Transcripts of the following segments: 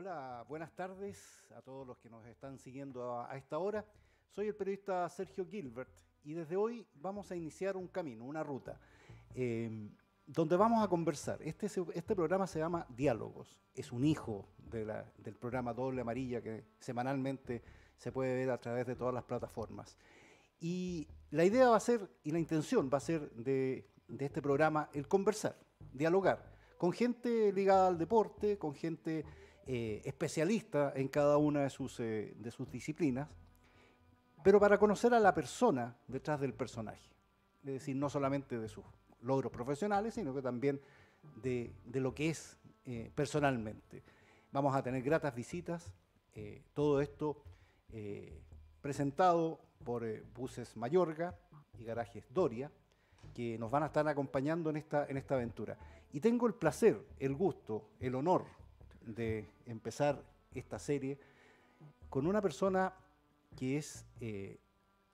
Hola, buenas tardes a todos los que nos están siguiendo a, esta hora. Soy el periodista Sergio Gilbert y desde hoy vamos a iniciar un camino, una ruta, em, donde vamos a conversar. Este, este, programa se llama Diálogos, es un hijo del programa Doble Amarilla que semanalmente se puede ver a través de todas las plataformas. Y la idea va a ser, y la intención va a ser de este programa, el conversar, dialogar con gente ligada al deporte, con gente eh, especialista en cada una de sus, eh, de sus disciplinas, pero para conocer a la persona detrás del personaje. Es decir, no solamente de sus logros profesionales, sino que también de, lo que es eh, personalmente. Vamos a tener gratas visitas, todo esto presentado por Buses Mayorga y Garajes Doria, que nos van a estar acompañando en esta, en esta aventura. Y tengo el placer, el gusto, el honor de empezar esta serie con una persona que es, eh,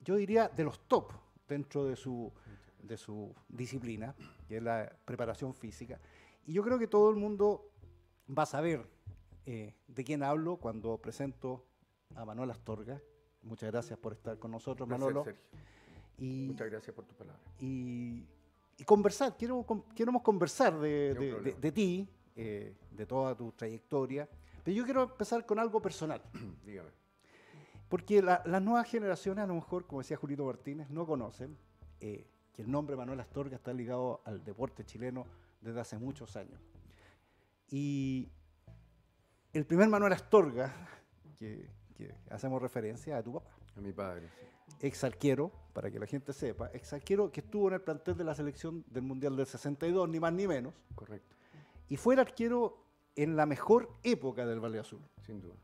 yo diría, de los top dentro de su, de su disciplina, que es la preparación física. Y yo creo que todo el mundo va a saber eh, de quién hablo cuando presento a Manuel Astorga. Muchas gracias por estar con nosotros, gracias, Muchas gracias por tu palabra. Y, conversar, quiero, queremos conversar de, de ti, eh, de toda tu trayectoria. Pero yo quiero empezar con algo personal. Dígame. Porque las nuevas generaciones, a lo mejor, como decía Julito Martínez, no conocen eh, que el nombre Manuel Astorga está ligado al deporte chileno desde hace muchos años. Y el primer Manuel Astorga, que, hacemos referencia a tu papá. A mi padre. exalquero, Ex arquero, para que la gente sepa, ex que estuvo en el plantel de la selección del Mundial del 62, ni más ni menos. Correcto. Y fue el arquero en la mejor época del Valle Azul. Sin duda.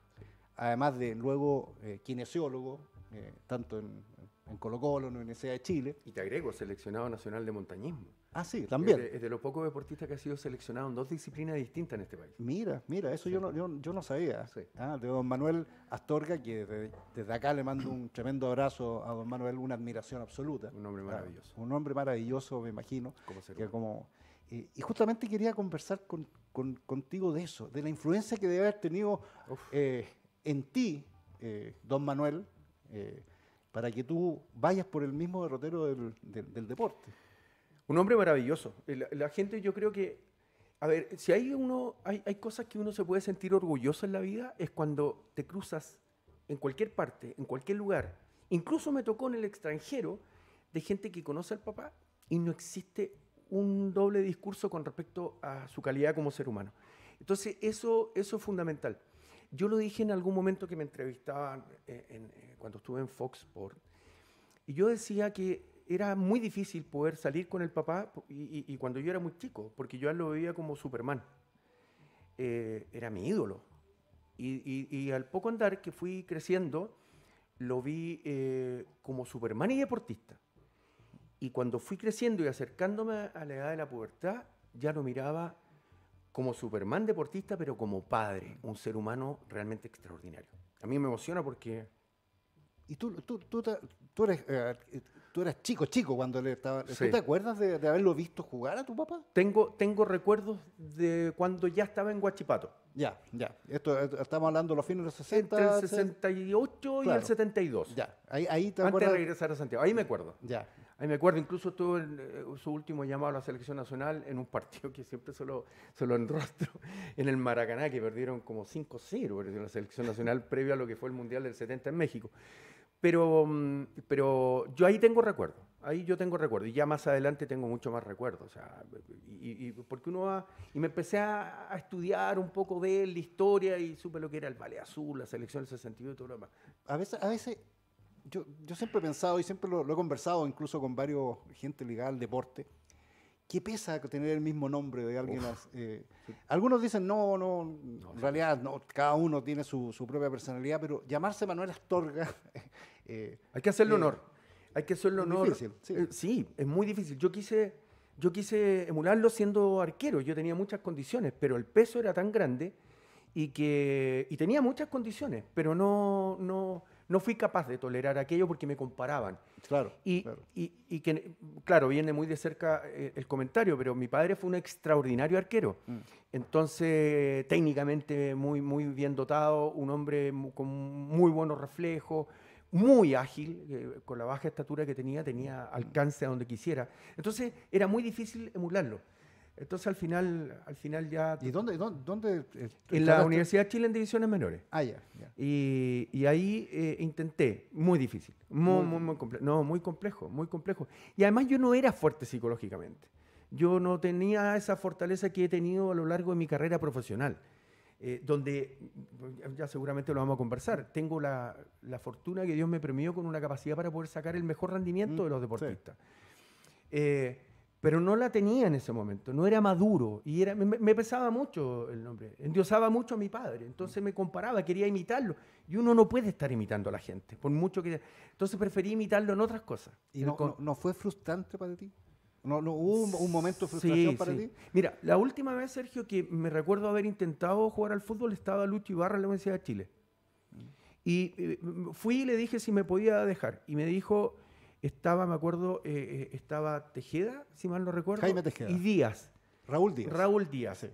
Además de luego eh, kinesiólogo, eh, tanto en, en, Colo Colo, en la Universidad de Chile. Y te agrego, seleccionado nacional de montañismo. Ah, sí, también. Es de, los pocos deportistas que ha sido seleccionado en dos disciplinas distintas en este país. Mira, mira, eso yo, no, yo, no sabía. Ah, de don Manuel Astorga, que desde, acá le mando un tremendo abrazo a don Manuel, una admiración absoluta. Un hombre ah, maravilloso. un hombre maravilloso, me imagino. Como se Que y justamente quería conversar contigo de eso, de la influencia que debe haber tenido eh, en ti, eh, don Manuel, eh, para que tú vayas por el mismo derrotero del, deporte. Un hombre maravilloso. La, gente yo creo que, a ver, si hay, uno, hay, hay cosas que uno se puede sentir orgulloso en la vida, es cuando te cruzas en cualquier parte, en cualquier lugar. Incluso me tocó en el extranjero de gente que conoce al papá y no existe un doble discurso con respecto a su calidad como ser humano. Entonces, eso, eso es fundamental. Yo lo dije en algún momento que me entrevistaban eh, eh, cuando estuve en Fox Sport, y yo decía que era muy difícil poder salir con el papá, y, cuando yo era muy chico, porque yo lo veía como Superman. Eh, era mi ídolo. Y, al poco andar que fui creciendo, lo vi como Superman y deportista. Y cuando fui creciendo y acercándome a la edad de la pubertad, ya lo miraba como Superman deportista, pero como padre, un ser humano realmente extraordinario. A mí me emociona porque... Y tú, tú, tú, tú eres, eh, tú eras chico, chico cuando le estaba... ¿Tú te acuerdas de, haberlo visto jugar a tu papá? Tengo, tengo recuerdos de cuando ya estaba en Guachipato. Ya, ya. Esto, estamos hablando de los fines de los 60. Entre el 68 y el 72. Ya, ahí, ahí te Antes de regresar a Santiago, ahí me acuerdo. Ya, Ahí me acuerdo, incluso tuvo eh, su último llamado a la selección nacional en un partido que siempre se lo, enrostro, en el Maracaná, que perdieron como 5-0 en la selección nacional previo a lo que fue el Mundial del 70 en México. Pero, mm, pero yo ahí tengo recuerdo, ahí yo tengo recuerdo, y ya más adelante tengo mucho más recuerdo. y, porque uno y me empecé a, estudiar un poco de la historia, y supe lo que era el Vale Azul, la selección del 62 y todo lo demás. A veces, a veces yo, yo, siempre he pensado y siempre lo, he conversado incluso con varios gente ligada al deporte. ¿Qué pesa tener el mismo nombre de alguien? Más, eh, algunos dicen, no, no, en realidad no, cada uno tiene su, su, propia personalidad, pero llamarse Manuel Astorga... Eh, hay que hacerle eh, honor, hay que hacerle honor. sí. sí. es muy difícil. Yo quise, yo quise emularlo siendo arquero, yo tenía muchas condiciones, pero el peso era tan grande y que y tenía muchas condiciones, pero no, no, no fui capaz de tolerar aquello porque me comparaban. Claro. Y, y, y que, claro, viene muy de cerca eh, el comentario, pero mi padre fue un extraordinario arquero. Mm. Entonces, técnicamente muy, muy bien dotado, un hombre con muy buenos reflejos, muy ágil, eh, con la baja estatura que tenía, tenía mm. alcance a donde quisiera. Entonces, era muy difícil emularlo. Entonces al final, al final ya... ¿Y dónde? dónde, eh, en la Universidad de Chile en divisiones menores. Ah, ya. y, ahí eh, intenté, muy difícil, muy, muy, muy complejo. No, muy complejo, muy complejo. Y además yo no era fuerte psicológicamente. Yo no tenía esa fortaleza que he tenido a lo largo de mi carrera profesional. Eh, donde mm, ya seguramente lo vamos a conversar. Tengo la, la, fortuna que Dios me premió con una capacidad para poder sacar el mejor rendimiento mm, de los deportistas. Eh, pero no la tenía en ese momento, no era maduro y era, me, pesaba mucho el nombre, endiosaba mucho a mi padre, entonces me comparaba, quería imitarlo y uno no puede estar imitando a la gente, por mucho que... Entonces preferí imitarlo en otras cosas. ¿Y no, fue frustrante para ti? ¿No, hubo un, momento de frustración para ti? Mira, la última vez, Sergio, que me recuerdo haber intentado jugar al fútbol estaba Lucho Ibarra en la Universidad de Chile. Mm. Y eh, fui y le dije si me podía dejar y me dijo estaba, me acuerdo, eh, eh, estaba Tejeda, si mal no recuerdo. Jaime Tejeda. Y Díaz. Raúl Díaz. Raúl Díaz,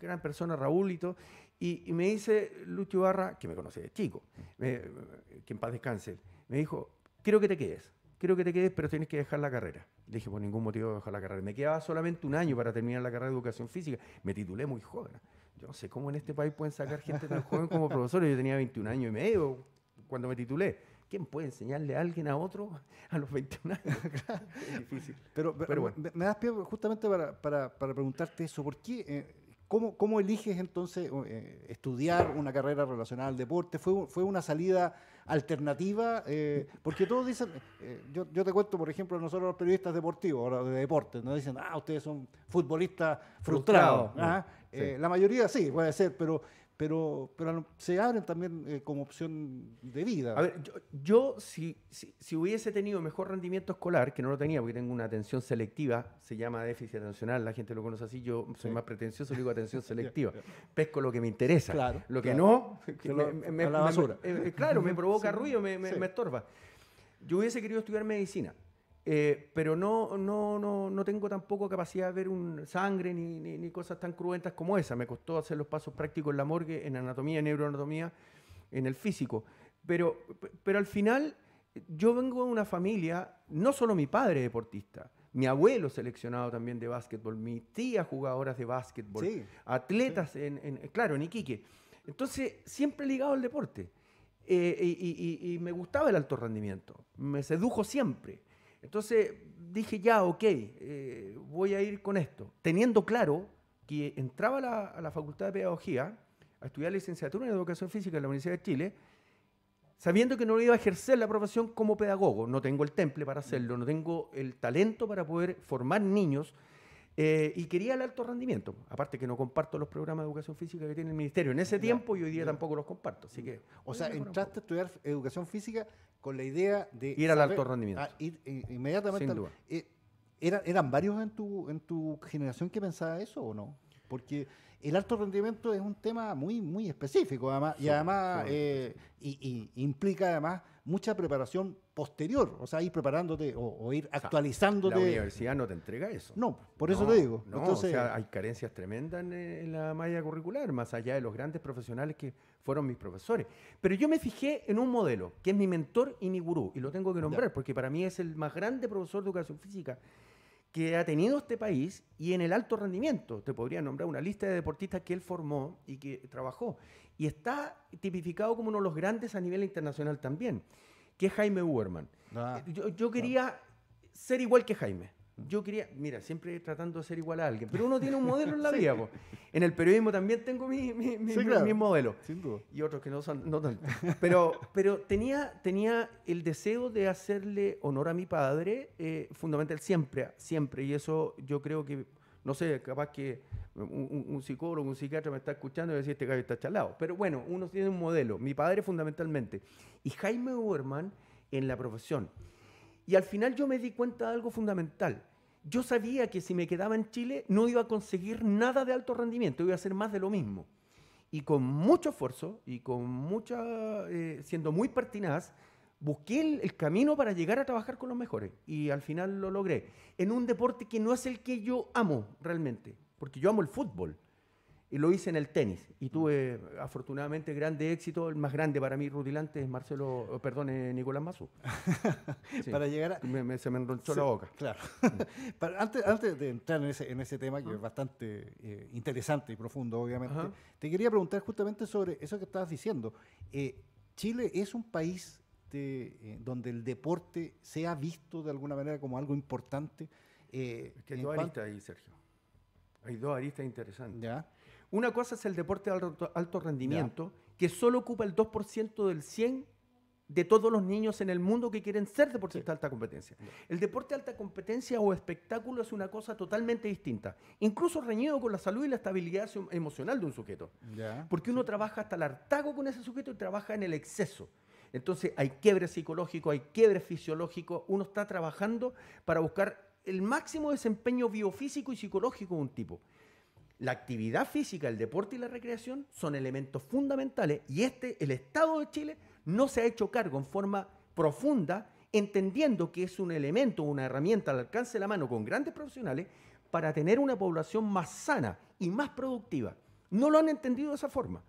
gran persona, Raúl y todo. Y, me dice Lucho Barra, que me conoce de chico, que en paz descanse, me dijo, creo que te quedes, creo que te quedes, pero tienes que dejar la carrera. Le dije, por ningún motivo dejar la carrera. Me quedaba solamente un año para terminar la carrera de educación física. Me titulé muy joven. Yo no sé cómo en este país pueden sacar gente tan joven como profesor. Yo tenía 21 años y medio cuando me titulé. ¿Quién puede enseñarle a alguien a otro a los 21 años? difícil. Pero, me, das pie justamente para, preguntarte eso. ¿Por qué? Eh, ¿Cómo, eliges entonces eh, estudiar una carrera relacionada al deporte? ¿Fue, fue una salida alternativa? Eh, porque todos dicen, yo, te cuento, por ejemplo, nosotros los periodistas deportivos, ahora de deporte, nos dicen, ah, ustedes son futbolistas frustrados. ¿ah? La mayoría sí, puede ser, pero, pero, pero se abren también eh, como opción de vida. A ver, yo, si, si, hubiese tenido mejor rendimiento escolar, que no lo tenía porque tengo una atención selectiva, se llama déficit atencional, la gente lo conoce así, yo soy más pretencioso, digo atención selectiva, pesco lo que me interesa, lo que no, me, basura. Eh, eh, claro, me provoca ruido, me, me estorba. Yo hubiese querido estudiar medicina eh, pero no, no, no, no tengo tampoco capacidad de ver un sangre ni, ni, cosas tan cruentas como esa. Me costó hacer los pasos prácticos en la morgue, en anatomía, en neuroanatomía, en el físico. Pero, pero al final yo vengo de una familia, no solo mi padre deportista, mi abuelo seleccionado también de básquetbol, mi tía jugadoras de básquetbol, atletas, En, claro, en Iquique. Entonces, siempre ligado al deporte. Eh, y me gustaba el alto rendimiento, me sedujo siempre. Entonces dije, ya, ok, eh, voy a ir con esto, teniendo claro que entraba a la Facultad de Pedagogía a estudiar licenciatura en Educación Física en la Universidad de Chile, sabiendo que no iba a ejercer la profesión como pedagogo. No tengo el temple para hacerlo, no tengo el talento para poder formar niños eh, y quería el alto rendimiento. Aparte que no comparto los programas de educación física que tiene el ministerio en ese tiempo y hoy día tampoco los comparto. Así que, mm. o sea, entraste a estudiar educación física con la idea de ir al alto rendimiento. Eh, inmediatamente. Sin eh, ¿eran, varios en tu, en tu generación que pensaba eso o no? Porque el alto rendimiento es un tema muy, muy específico, además, y además y implica además mucha preparación posterior, o sea, ir preparándote o, ir actualizándote. la universidad no te entrega eso. No, por eso te digo. No, o sea, hay carencias tremendas en, la malla curricular, más allá de los grandes profesionales que fueron mis profesores. Pero yo me fijé en un modelo, que es mi mentor y mi gurú, y lo tengo que nombrar, porque para mí es el más grande profesor de educación física que ha tenido este país y en el alto rendimiento. Te podría nombrar una lista de deportistas que él formó y que trabajó. Y está tipificado como uno de los grandes a nivel internacional también, que es Jaime Uberman. Ah, yo, quería ser igual que Jaime. Yo quería, mira, siempre tratando de ser igual a alguien, pero uno tiene un modelo en la vida. En el periodismo también tengo mi, modelo. Y otros que no son, no Pero, pero tenía, tenía el deseo de hacerle honor a mi padre, eh, fundamental siempre, siempre. Y eso yo creo que, no sé, capaz que un, psicólogo, un psiquiatra me está escuchando y decir, este gallo está chalado. Pero bueno, uno tiene un modelo, mi padre fundamentalmente. Y Jaime Uberman en la profesión y al final yo me di cuenta de algo fundamental. Yo sabía que si me quedaba en Chile no iba a conseguir nada de alto rendimiento, iba a hacer más de lo mismo. Y con mucho esfuerzo y con mucha, eh, siendo muy pertinaz, busqué el, camino para llegar a trabajar con los mejores y al final lo logré. En un deporte que no es el que yo amo realmente, porque yo amo el fútbol, y lo hice en el tenis y mm. tuve afortunadamente grande éxito. El más grande para mí, rutilante, es Marcelo, eh, perdón, eh, Nicolás Mazú. para llegar a... se me enronchó la boca. Claro. Mm. antes, de entrar en ese, en ese tema, que es bastante eh, interesante y profundo, obviamente, te quería preguntar justamente sobre eso que estabas diciendo. Chile es un país donde el deporte se ha visto de alguna manera como algo importante. es que hay dos aristas ahí, Sergio. Hay dos aristas interesantes. ¿Ya? Una cosa es el deporte de alto, rendimiento, que solo ocupa el 2% del 100 de todos los niños en el mundo que quieren ser deportistas de alta competencia. El deporte de alta competencia o espectáculo es una cosa totalmente distinta, incluso reñido con la salud y la estabilidad emocional de un sujeto. Porque uno trabaja hasta el hartago con ese sujeto y trabaja en el exceso. Entonces hay quiebre psicológico, hay quiebre fisiológico, uno está trabajando para buscar el máximo desempeño biofísico y psicológico de un tipo. La actividad física, el deporte y la recreación son elementos fundamentales y este, el Estado de Chile no se ha hecho cargo en forma profunda, entendiendo que es un elemento, una herramienta al alcance de la mano con grandes profesionales para tener una población más sana y más productiva. No lo han entendido de esa forma.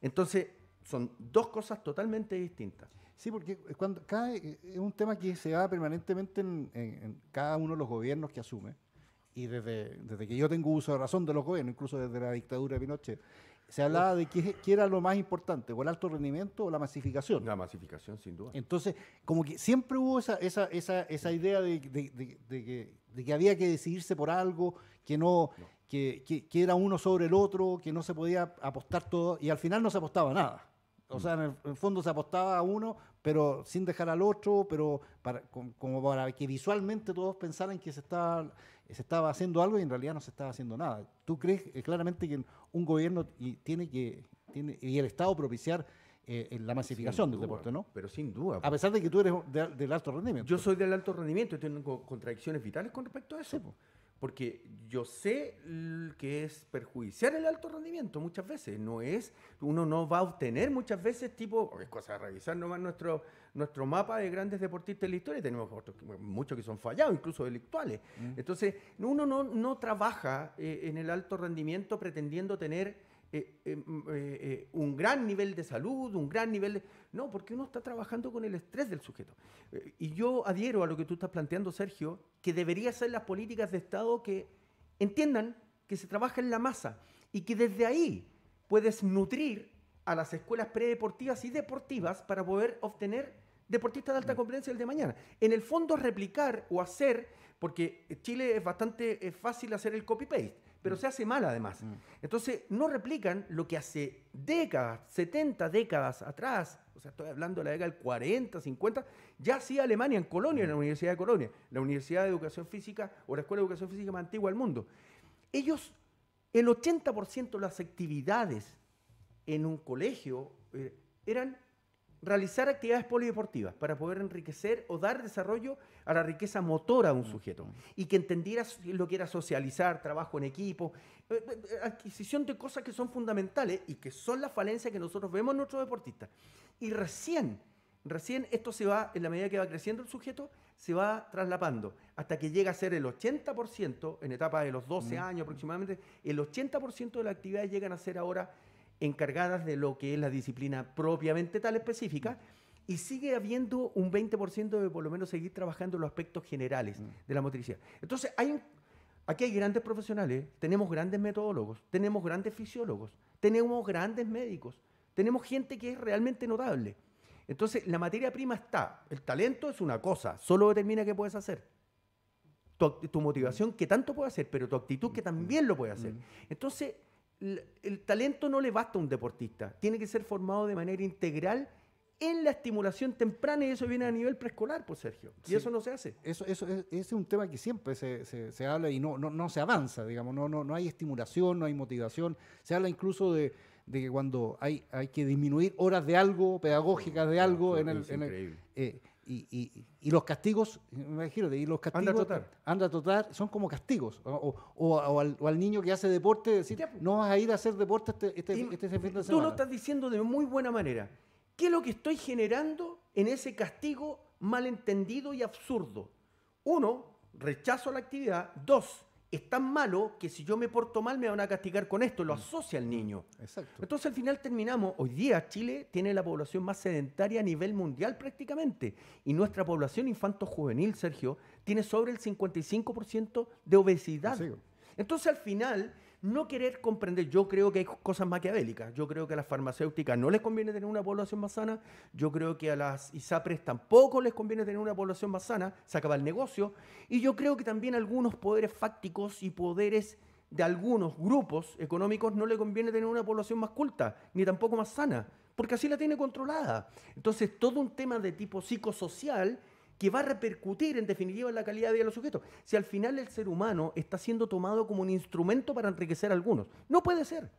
Entonces, son dos cosas totalmente distintas. Sí, porque cuando cada, eh, es un tema que se da permanentemente en cada uno de los gobiernos que asume y desde, desde que yo tengo uso de razón de los gobiernos, incluso desde la dictadura de Pinochet, se hablaba de qué, era lo más importante, o el alto rendimiento o la masificación. La masificación, sin duda. Entonces, como que siempre hubo esa, idea de, que, había que decidirse por algo, que no, Que, era uno sobre el otro, que no se podía apostar todo, y al final no se apostaba nada. O sea, en el, fondo se apostaba a uno, pero sin dejar al otro, pero para, como para que visualmente todos pensaran que se estaba se estaba haciendo algo y en realidad no se estaba haciendo nada. ¿Tú crees eh, claramente que un gobierno y tiene que tiene, y el Estado propiciar eh, la masificación del deporte, no? Pero sin duda. A pesar de que tú eres del alto rendimiento. Yo soy del alto rendimiento, y tengo contradicciones vitales con respecto a eso. Porque yo sé que es perjudiciar el alto rendimiento muchas veces. No es, uno no va a obtener muchas veces tipo, es cosa de revisar nomás nuestro, nuestro mapa de grandes deportistas de la historia. Tenemos muchos que son fallados, incluso delictuales. Mm. Entonces, uno no, no trabaja eh, en el alto rendimiento pretendiendo tener eh, eh, mm, eh, un gran nivel de salud, un gran nivel de... No, porque uno está trabajando con el estrés del sujeto. y yo adhiero a lo que tú estás planteando, Sergio, que debería ser las políticas de Estado que entiendan que se trabaja en la masa y que desde ahí puedes nutrir a las escuelas predeportivas y deportivas para poder obtener deportistas de alta competencia el de mañana. En el fondo, replicar o hacer, porque Chile es bastante fácil hacer el copy-paste pero mm. se hace mal además. Mm. Entonces, no replican lo que hace décadas, 70 décadas atrás, o sea, estoy hablando de la década del 40, 50, ya hacía Alemania en Colonia, en la mm. Universidad de Colonia, la Universidad de Educación Física o la Escuela de Educación Física más antigua del mundo. Ellos, el 80% de las actividades en un colegio eh, eran realizar actividades polideportivas para poder enriquecer o dar desarrollo a la riqueza motora de un mm. sujeto y que entendiera lo que era socializar, trabajo en equipo, eh, eh, eh, adquisición de cosas que son fundamentales y que son las falencias que nosotros vemos en nuestros deportistas. Y recién, recién esto se va, en la medida que va creciendo el sujeto, se va traslapando hasta que llega a ser el 80%, en etapa de los 12 mm. años aproximadamente, el 80% de las actividades llegan a ser ahora encargadas de lo que es la disciplina propiamente tal específica. Y sigue habiendo un 20% de por lo menos seguir trabajando los aspectos generales mm. de la motricidad. Entonces, hay aquí hay grandes profesionales, tenemos grandes metodólogos, tenemos grandes fisiólogos, tenemos grandes médicos, tenemos gente que es realmente notable. Entonces, la materia prima está. El talento es una cosa, solo determina qué puedes hacer. Tu, tu motivación, mm. qué tanto puedes hacer, pero tu actitud, que mm. también lo puedes hacer. Entonces, el talento no le basta a un deportista, tiene que ser formado de manera integral en la estimulación temprana y eso viene a nivel preescolar, pues Sergio. Y eso no se hace. Eso, eso es, es un tema que siempre se, se, habla y no, no, se avanza, digamos, no, no, no hay estimulación, no hay motivación. Se habla incluso de, que cuando hay, hay que disminuir horas de algo, pedagógicas de algo, en el... Eh, y, y, los castigos, me imagino, y los castigos. Anda a son como castigos. O, al, niño que hace deporte, decir, pues. no vas a ir a hacer deporte este, este, este fin de semana. Tú lo estás diciendo de muy buena manera. ¿Qué es lo que estoy generando en ese castigo malentendido y absurdo? Uno, rechazo la actividad. Dos, es tan malo que si yo me porto mal me van a castigar con esto, lo mm. asocia al niño. Exacto. Entonces al final terminamos, hoy día Chile tiene la población más sedentaria a nivel mundial prácticamente, y nuestra población infanto-juvenil, Sergio, tiene sobre el 55% de obesidad. Entonces al final no querer comprender. Yo creo que hay cosas maquiavélicas. Yo creo que a las farmacéuticas no les conviene tener una población más sana. Yo creo que a las ISAPRES tampoco les conviene tener una población más sana. Se acaba el negocio. Y yo creo que también algunos poderes fácticos y poderes de algunos grupos económicos no le conviene tener una población más culta, ni tampoco más sana, porque así la tiene controlada. Entonces, todo un tema de tipo psicosocial que va a repercutir en definitiva en la calidad de los sujetos. Si al final el ser humano está siendo tomado como un instrumento para enriquecer a algunos, no puede ser.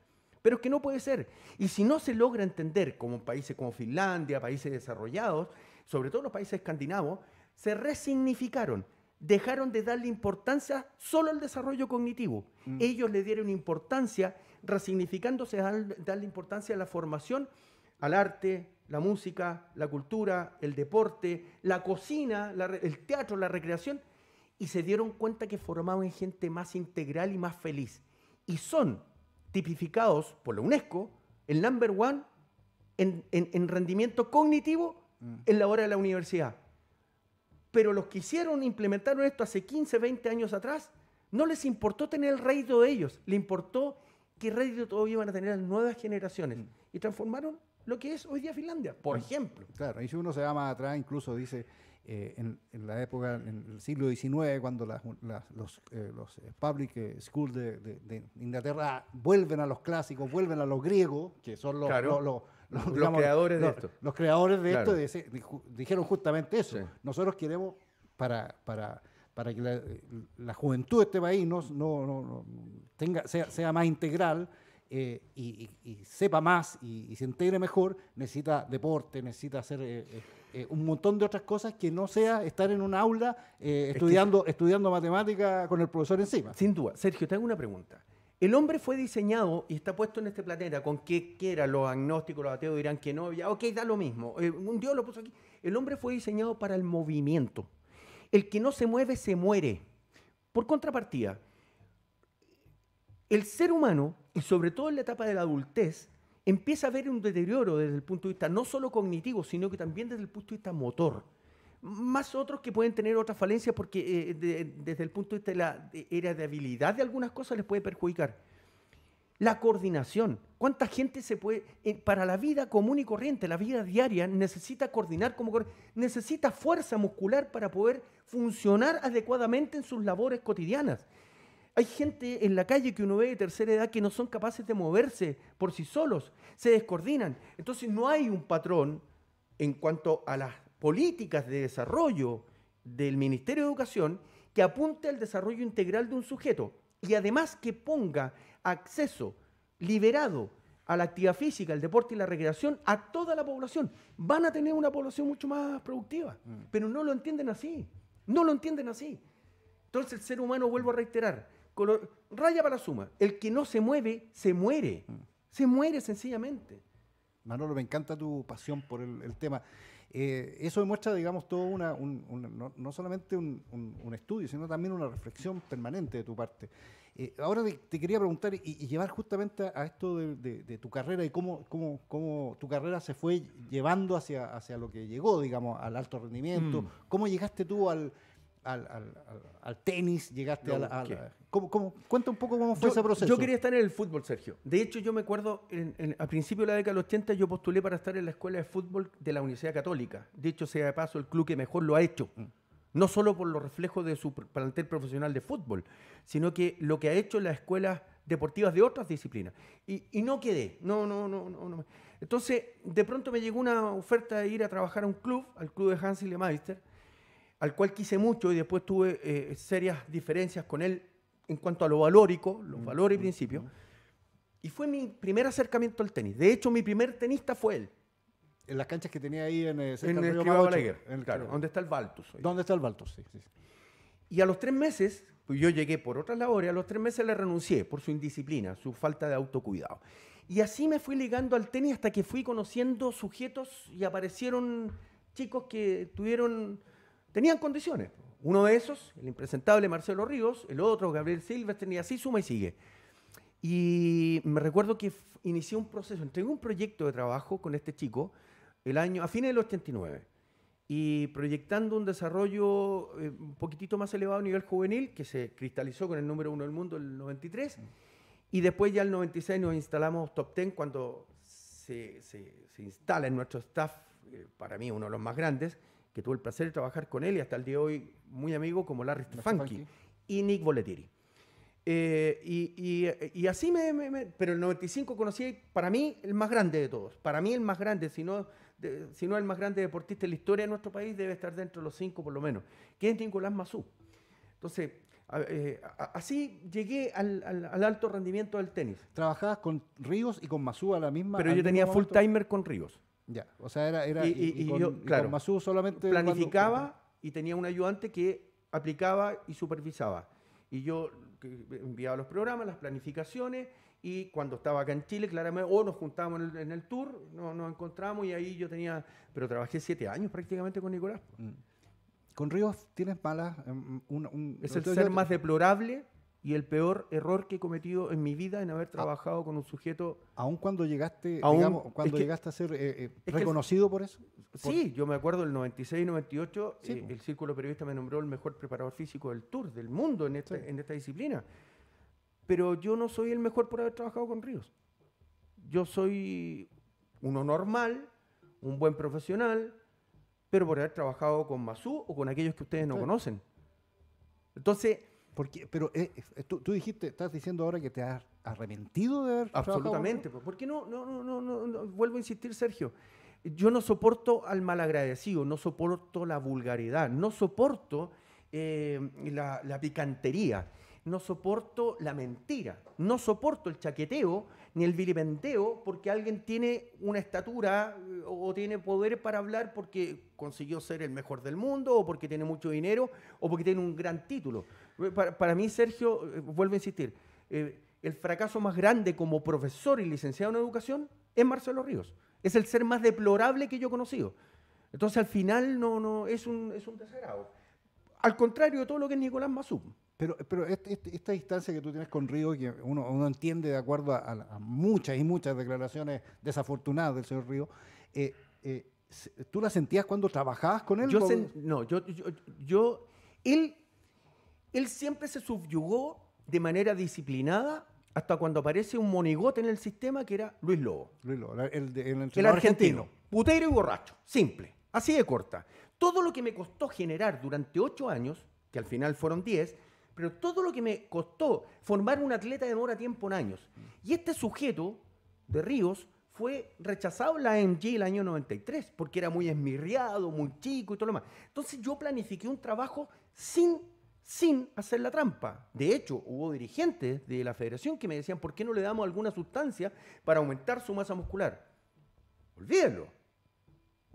Pero es que no puede ser. Y si no se logra entender, como países como Finlandia, países desarrollados, sobre todo los países escandinavos, se resignificaron, dejaron de darle importancia solo al desarrollo cognitivo. Mm. Ellos le dieron importancia, resignificándose, darle importancia a la formación, al arte, la música, la cultura, el deporte, la cocina, el teatro, la recreación, y se dieron cuenta que formaban gente más integral y más feliz. Y son tipificados por la UNESCO, el number one en, rendimiento cognitivo mm. en la hora de la universidad. Pero los que hicieron, implementaron esto hace 15, 20 años atrás, no les importó tener el rédito de ellos, le importó qué rédito todavía iban a tener las nuevas generaciones. Mm. Y transformaron lo que es hoy día Finlandia, por ejemplo. Claro, y si uno se va más atrás, incluso dice, eh, en, la época, en el siglo XIX, cuando los, eh, eh, public schools de, Inglaterra vuelven a los clásicos, vuelven a los griegos, que son los, creadores de esto. Los creadores de esto dijeron justamente eso. Nosotros queremos para... para que la, juventud de este país tenga, sea, sea, más integral, eh, y, sepa más y, se integre mejor, necesita deporte, necesita hacer eh, eh, un montón de otras cosas que no sea estar en un aula estudiando, estudiando matemática con el profesor encima. Sin duda. Sergio, te hago una pregunta. El hombre fue diseñado y está puesto en este planeta con que quiera, los agnósticos, los ateos dirán que no, ya, ok, da lo mismo. un Dios lo puso aquí. El hombre fue diseñado para el movimiento. El que no se mueve, se muere. Por contrapartida, el ser humano y sobre todo en la etapa de la adultez, empieza a haber un deterioro desde el punto de vista no solo cognitivo, sino que también desde el punto de vista motor. Más otros que pueden tener otras falencias porque eh, desde el punto de vista de la era de, habilidad de algunas cosas les puede perjudicar. La coordinación. ¿Cuánta gente se puede, eh, para la vida común y corriente, la vida diaria, necesita coordinar como necesita fuerza muscular para poder funcionar adecuadamente en sus labores cotidianas? Hay gente en la calle que uno ve de tercera edad que no son capaces de moverse por sí solos, se descoordinan. Entonces no hay un patrón en cuanto a las políticas de desarrollo del Ministerio de Educación que apunte al desarrollo integral de un sujeto y además que ponga acceso liberado a la actividad física, el deporte y la recreación a toda la población. Van a tener una población mucho más productiva, mm. pero no lo entienden así, no lo entienden así. Entonces el ser humano, vuelvo a reiterar, raya para la suma. El que no se mueve, se muere. Mm. Se muere sencillamente. Manolo, me encanta tu pasión por el, tema. Eh, eso demuestra, digamos, todo una, no, solamente un, estudio, sino también una reflexión permanente de tu parte. Eh, ahora te, quería preguntar y, llevar justamente a esto de, tu carrera y cómo, tu carrera se fue llevando hacia, lo que llegó, digamos, al alto rendimiento. Mm. ¿Cómo llegaste tú al, al, tenis, llegaste a la... ¿Cómo, Cuenta un poco cómo fue ese proceso. Yo quería estar en el fútbol, Sergio. De hecho, yo me acuerdo, en, principio a principios de la década del 80, yo postulé para estar en la escuela de fútbol de la Universidad Católica. De hecho, sea de paso, el club que mejor lo ha hecho. Mm. No solo por los reflejos de su plantel profesional de fútbol, sino que lo que ha hecho las escuelas deportivas de otras disciplinas. Y, no quedé. No, no, no, no, no. Entonces, de pronto me llegó una oferta de ir a trabajar a un club, al club de Hansel y Meister, al cual quise mucho y después tuve eh, serias diferencias con él en cuanto a lo valórico, los mm, valores y mm, principios. Mm. Y fue mi primer acercamiento al tenis. De hecho, mi primer tenista fue él. En las canchas que tenía ahí en, eh, el carro. claro, donde está el Baltus. ¿Dónde está el Baltus? Sí, Y a los tres meses, pues yo llegué por otras labores, a los tres meses le renuncié por su indisciplina, su falta de autocuidado. Y así me fui ligando al tenis hasta que fui conociendo sujetos y aparecieron chicos que tuvieron tenían condiciones. Uno de esos, el impresentable Marcelo Ríos, el otro, Gabriel Silva, tenía este, así suma y sigue. Y me recuerdo que inicié un proceso, entregué un proyecto de trabajo con este chico el año, a fines del 89, y proyectando un desarrollo eh, un poquitito más elevado a nivel juvenil, que se cristalizó con el número uno del mundo el 93, mm. y después ya el 96 nos instalamos Top Ten cuando se, instala en nuestro staff, eh, para mí uno de los más grandes, tuve el placer de trabajar con él y hasta el día de hoy muy amigo, como Larry Stefanki y Nick Boletiri. Eh, y, así me, Pero el 95 conocí, para mí, el más grande de todos. Para mí, el más grande, si no, si el más grande deportista en la historia de nuestro país, debe estar dentro de los cinco por lo menos, que es Nicolás Mazú. Entonces, eh, así llegué al, alto rendimiento del tenis. Trabajabas con Ríos y con Mazú a la misma. Pero yo tenía full timer con Ríos. Ya, o sea, era, era y, yo, claro, solamente... Planificaba y tenía un ayudante que aplicaba y supervisaba. Y yo enviaba los programas, las planificaciones, y cuando estaba acá en Chile, claramente, o nos juntábamos en el, tour, no, nos encontramos y ahí yo tenía, pero trabajé siete años prácticamente con Nicolás. Mm. Con Ríos tienes malas... Em, un, es el ser más deplorable y el peor error que he cometido en mi vida en haber ah. trabajado con un sujeto. Aún cuando llegaste, cuando llegaste a ser eh, eh, reconocido por eso. sí, yo me acuerdo el 96 y 98, eh, el Círculo Periodista me nombró el mejor preparador físico del Tour, del mundo en esta, en esta disciplina. Pero yo no soy el mejor por haber trabajado con Ríos. Yo soy uno normal, un buen profesional, pero por haber trabajado con Masú o con aquellos que ustedes no conocen. Entonces, pero eh, eh, tú, dijiste, estás diciendo ahora que te has arrepentido de haber Absolutamente, pues, porque no, no, no, no, no, vuelvo a insistir, Sergio. Yo no soporto al malagradecido, no soporto la vulgaridad, no soporto eh, la picantería. No soporto la mentira, no soporto el chaqueteo ni el vilipendeo porque alguien tiene una estatura eh, o tiene poder para hablar porque consiguió ser el mejor del mundo o porque tiene mucho dinero o porque tiene un gran título. Eh, para, mí, Sergio, eh, vuelvo a insistir, el fracaso más grande como profesor y licenciado en educación es Marcelo Ríos. Es el ser más deplorable que yo he conocido. Entonces, al final, no, no, es un, es un desagrado. Al contrario de todo lo que es Nicolás Mazú. Pero, esta distancia que tú tienes con Río, que uno, entiende de acuerdo a, muchas y muchas declaraciones desafortunadas del señor Río, eh, eh, ¿tú la sentías cuando trabajabas con él? no, yo, yo, él, siempre se subyugó de manera disciplinada hasta cuando aparece un monigote en el sistema que era Luis Lobo. Luis Lobo, el, el argentino. Putero y borracho, simple, así de corta. Todo lo que me costó generar durante ocho años, que al final fueron diez, pero todo lo que me costó formar un atleta demora tiempo en años. Y este sujeto de Ríos fue rechazado en la MG el año 93 porque era muy esmirriado, muy chico y todo lo demás. Entonces yo planifiqué un trabajo sin, sin hacer la trampa. De hecho, hubo dirigentes de la federación que me decían, ¿por qué no le damos alguna sustancia para aumentar su masa muscular? Olvídenlo,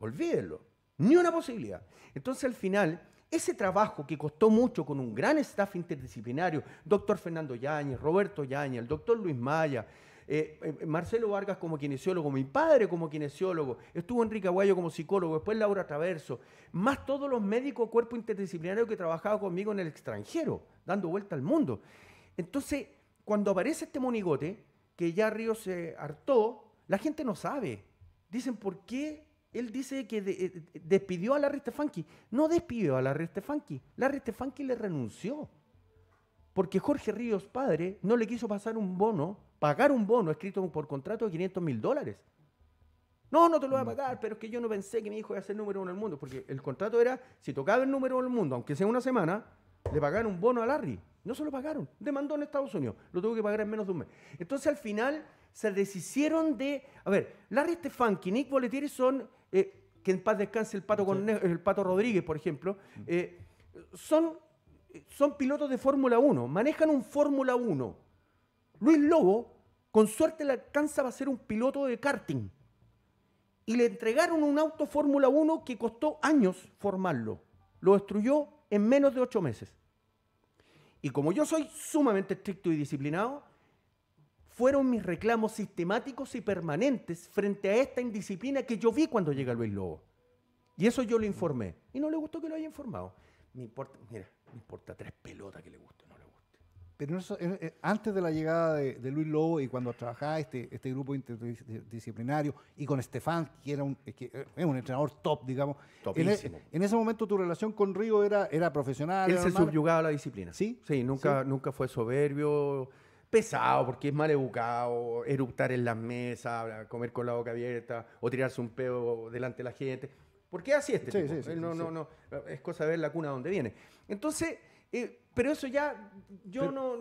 olvídenlo, ni una posibilidad. Entonces al final ese trabajo que costó mucho con un gran staff interdisciplinario, doctor Fernando Yáñez, Roberto Yáñez, el doctor Luis Maya, eh, eh, Marcelo Vargas como kinesiólogo, mi padre como kinesiólogo, estuvo Enrique Aguayo como psicólogo, después Laura Traverso, más todos los médicos cuerpo interdisciplinario que trabajaban conmigo en el extranjero, dando vuelta al mundo. Entonces, cuando aparece este monigote, que ya Río se hartó, la gente no sabe. Dicen, ¿por qué él dice que eh, despidió a Larry Stefanski. No despidió a Larry Stefanski. Larry Stefanski le renunció. Porque Jorge Ríos, padre, no le quiso pasar un bono, pagar un bono escrito por contrato de 500 mil dólares. No, no te lo voy a pagar, pero es que yo no pensé que mi hijo iba a ser número uno el mundo. Porque el contrato era, si tocaba el número uno del mundo, aunque sea una semana, le pagaron un bono a Larry. No se lo pagaron. Demandó en Estados Unidos. Lo tuvo que pagar en menos de un mes. Entonces, al final, se deshicieron de... A ver, Larry Stefanki y Nick Boletier son eh, que en paz descanse el Pato, Rodríguez, por ejemplo, mm. eh, son, pilotos de Fórmula 1, manejan un Fórmula 1. Luis Lobo, con suerte le alcanza a ser un piloto de karting. Y le entregaron un auto Fórmula 1 que costó años formarlo. Lo destruyó en menos de ocho meses. Y como yo soy sumamente estricto y disciplinado, fueron mis reclamos sistemáticos y permanentes frente a esta indisciplina que yo vi cuando llega Luis Lobo. Y eso yo lo informé. Y no le gustó que lo haya informado. Me importa, mira, me importa tres pelotas que le guste, no le guste. Pero eh, antes de la llegada de, Luis Lobo y cuando trabajaba este, este grupo interdisciplinario y con Estefan, que era un, eh, entrenador top, digamos. E-, en, ese momento tu relación con Río era, era profesional. Él se subyugaba a la disciplina. Sí. nunca, ¿Sí? nunca fue soberbio pesado porque es mal educado, eruptar en las mesas, comer con la boca abierta o tirarse un pedo delante de la gente. ¿Por qué así este eh, no, no, no, es cosa de ver la cuna donde viene. Entonces, eh, pero eso ya, yo no...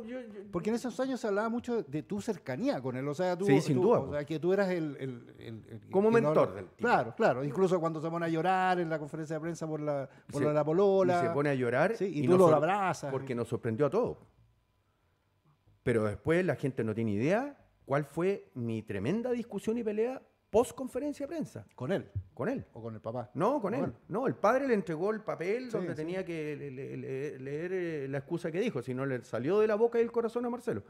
porque en esos años se hablaba mucho de tu cercanía con él, o sea, tú... Sí, sin duda. que tú eras el... Como mentor del Claro, claro. Incluso cuando se pone a llorar en la conferencia de prensa por la, por polola. Y se pone a llorar. y, tú lo abrazas. Porque nos sorprendió a todos. Pero después la gente no tiene idea cuál fue mi tremenda discusión y pelea post conferencia de prensa. ¿Con él? Con él. ¿O con el papá? No, con, él. No, el padre le entregó el papel donde tenía que leer eh, la excusa que dijo, si no le salió de la boca y el corazón a Marcelo.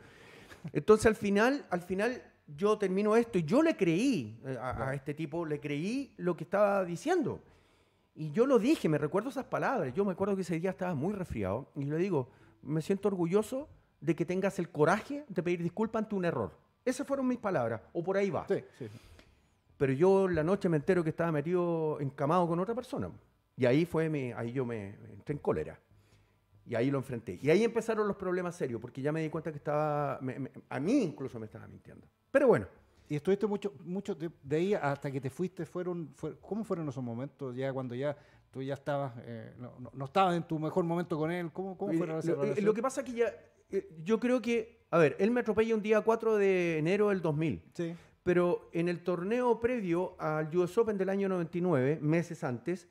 Entonces al final, al final yo termino esto y yo le creí eh, a este tipo, le creí lo que estaba diciendo. Y yo lo dije, me recuerdo esas palabras. Yo me acuerdo que ese día estaba muy resfriado y le digo, me siento orgulloso de que tengas el coraje de pedir disculpas ante un error. Esas fueron mis palabras, o por ahí va. Pero yo la noche me entero que estaba metido encamado con otra persona. Y ahí fue mi, ahí yo me, entré en cólera. Y ahí lo enfrenté. Y ahí empezaron los problemas serios, porque ya me di cuenta que estaba, a mí incluso me estaba mintiendo. Pero bueno. Y estuviste mucho, mucho de, ahí hasta que te fuiste, fueron, ¿cómo fueron esos momentos ya cuando ya tú ya estabas, eh, no, estabas en tu mejor momento con él? ¿Cómo, cómo fue lo, eh, Lo que pasa es que ya eh, yo creo que, a ver, él me atropella un día 4 de enero del 2000. Sí. Pero en el torneo previo al US Open del año 99, meses antes,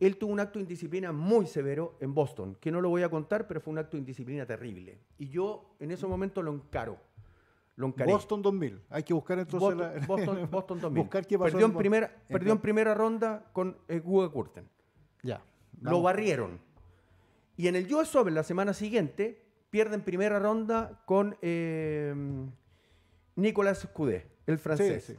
él tuvo un acto de indisciplina muy severo en Boston, que no lo voy a contar, pero fue un acto de indisciplina terrible. Y yo en ese momento lo encaro. Lo Boston 2000. Hay que buscar entonces Boston, Boston, 2000. Buscar perdió en, primera, perdió en primera ronda con eh, Hugo Google Curtin. Ya. Lo barrieron. Y en el US Open la semana siguiente pierden primera ronda con em, Nicolas Scudé, el francés.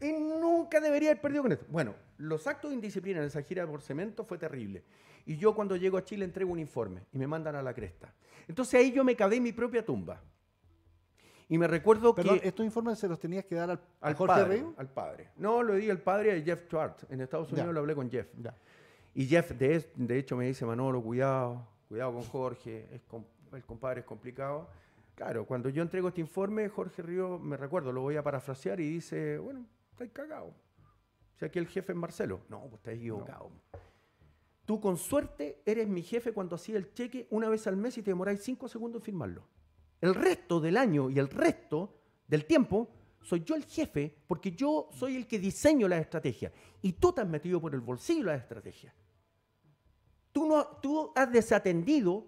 Y nunca debería haber perdido con esto. Bueno, los actos de indisciplina en esa gira por cemento fue terrible. Y yo cuando llego a Chile entrego un informe y me mandan a la cresta. Entonces ahí yo me cavé en mi propia tumba. Y me recuerdo que... ¿Estos informes se los tenías que dar al, al padre, Al padre. No, lo di al padre de Jeff Chart. En Estados Unidos lo hablé con Jeff. Y Jeff, de, hecho, me dice, Manolo, cuidado, cuidado con Jorge, es, complicado el compadre es complicado. Claro, cuando yo entrego este informe, Jorge Río, me recuerdo, lo voy a parafrasear y dice, bueno, estáis cagado. O sea, que el jefe es Marcelo. No, pues estáis equivocado. Tú con suerte eres mi jefe cuando hacía el cheque una vez al mes y te demoráis cinco segundos en firmarlo. El resto del año y el resto del tiempo soy yo el jefe porque yo soy el que diseño la estrategia y tú te has metido por el bolsillo la estrategia. Tú, no, tú has desatendido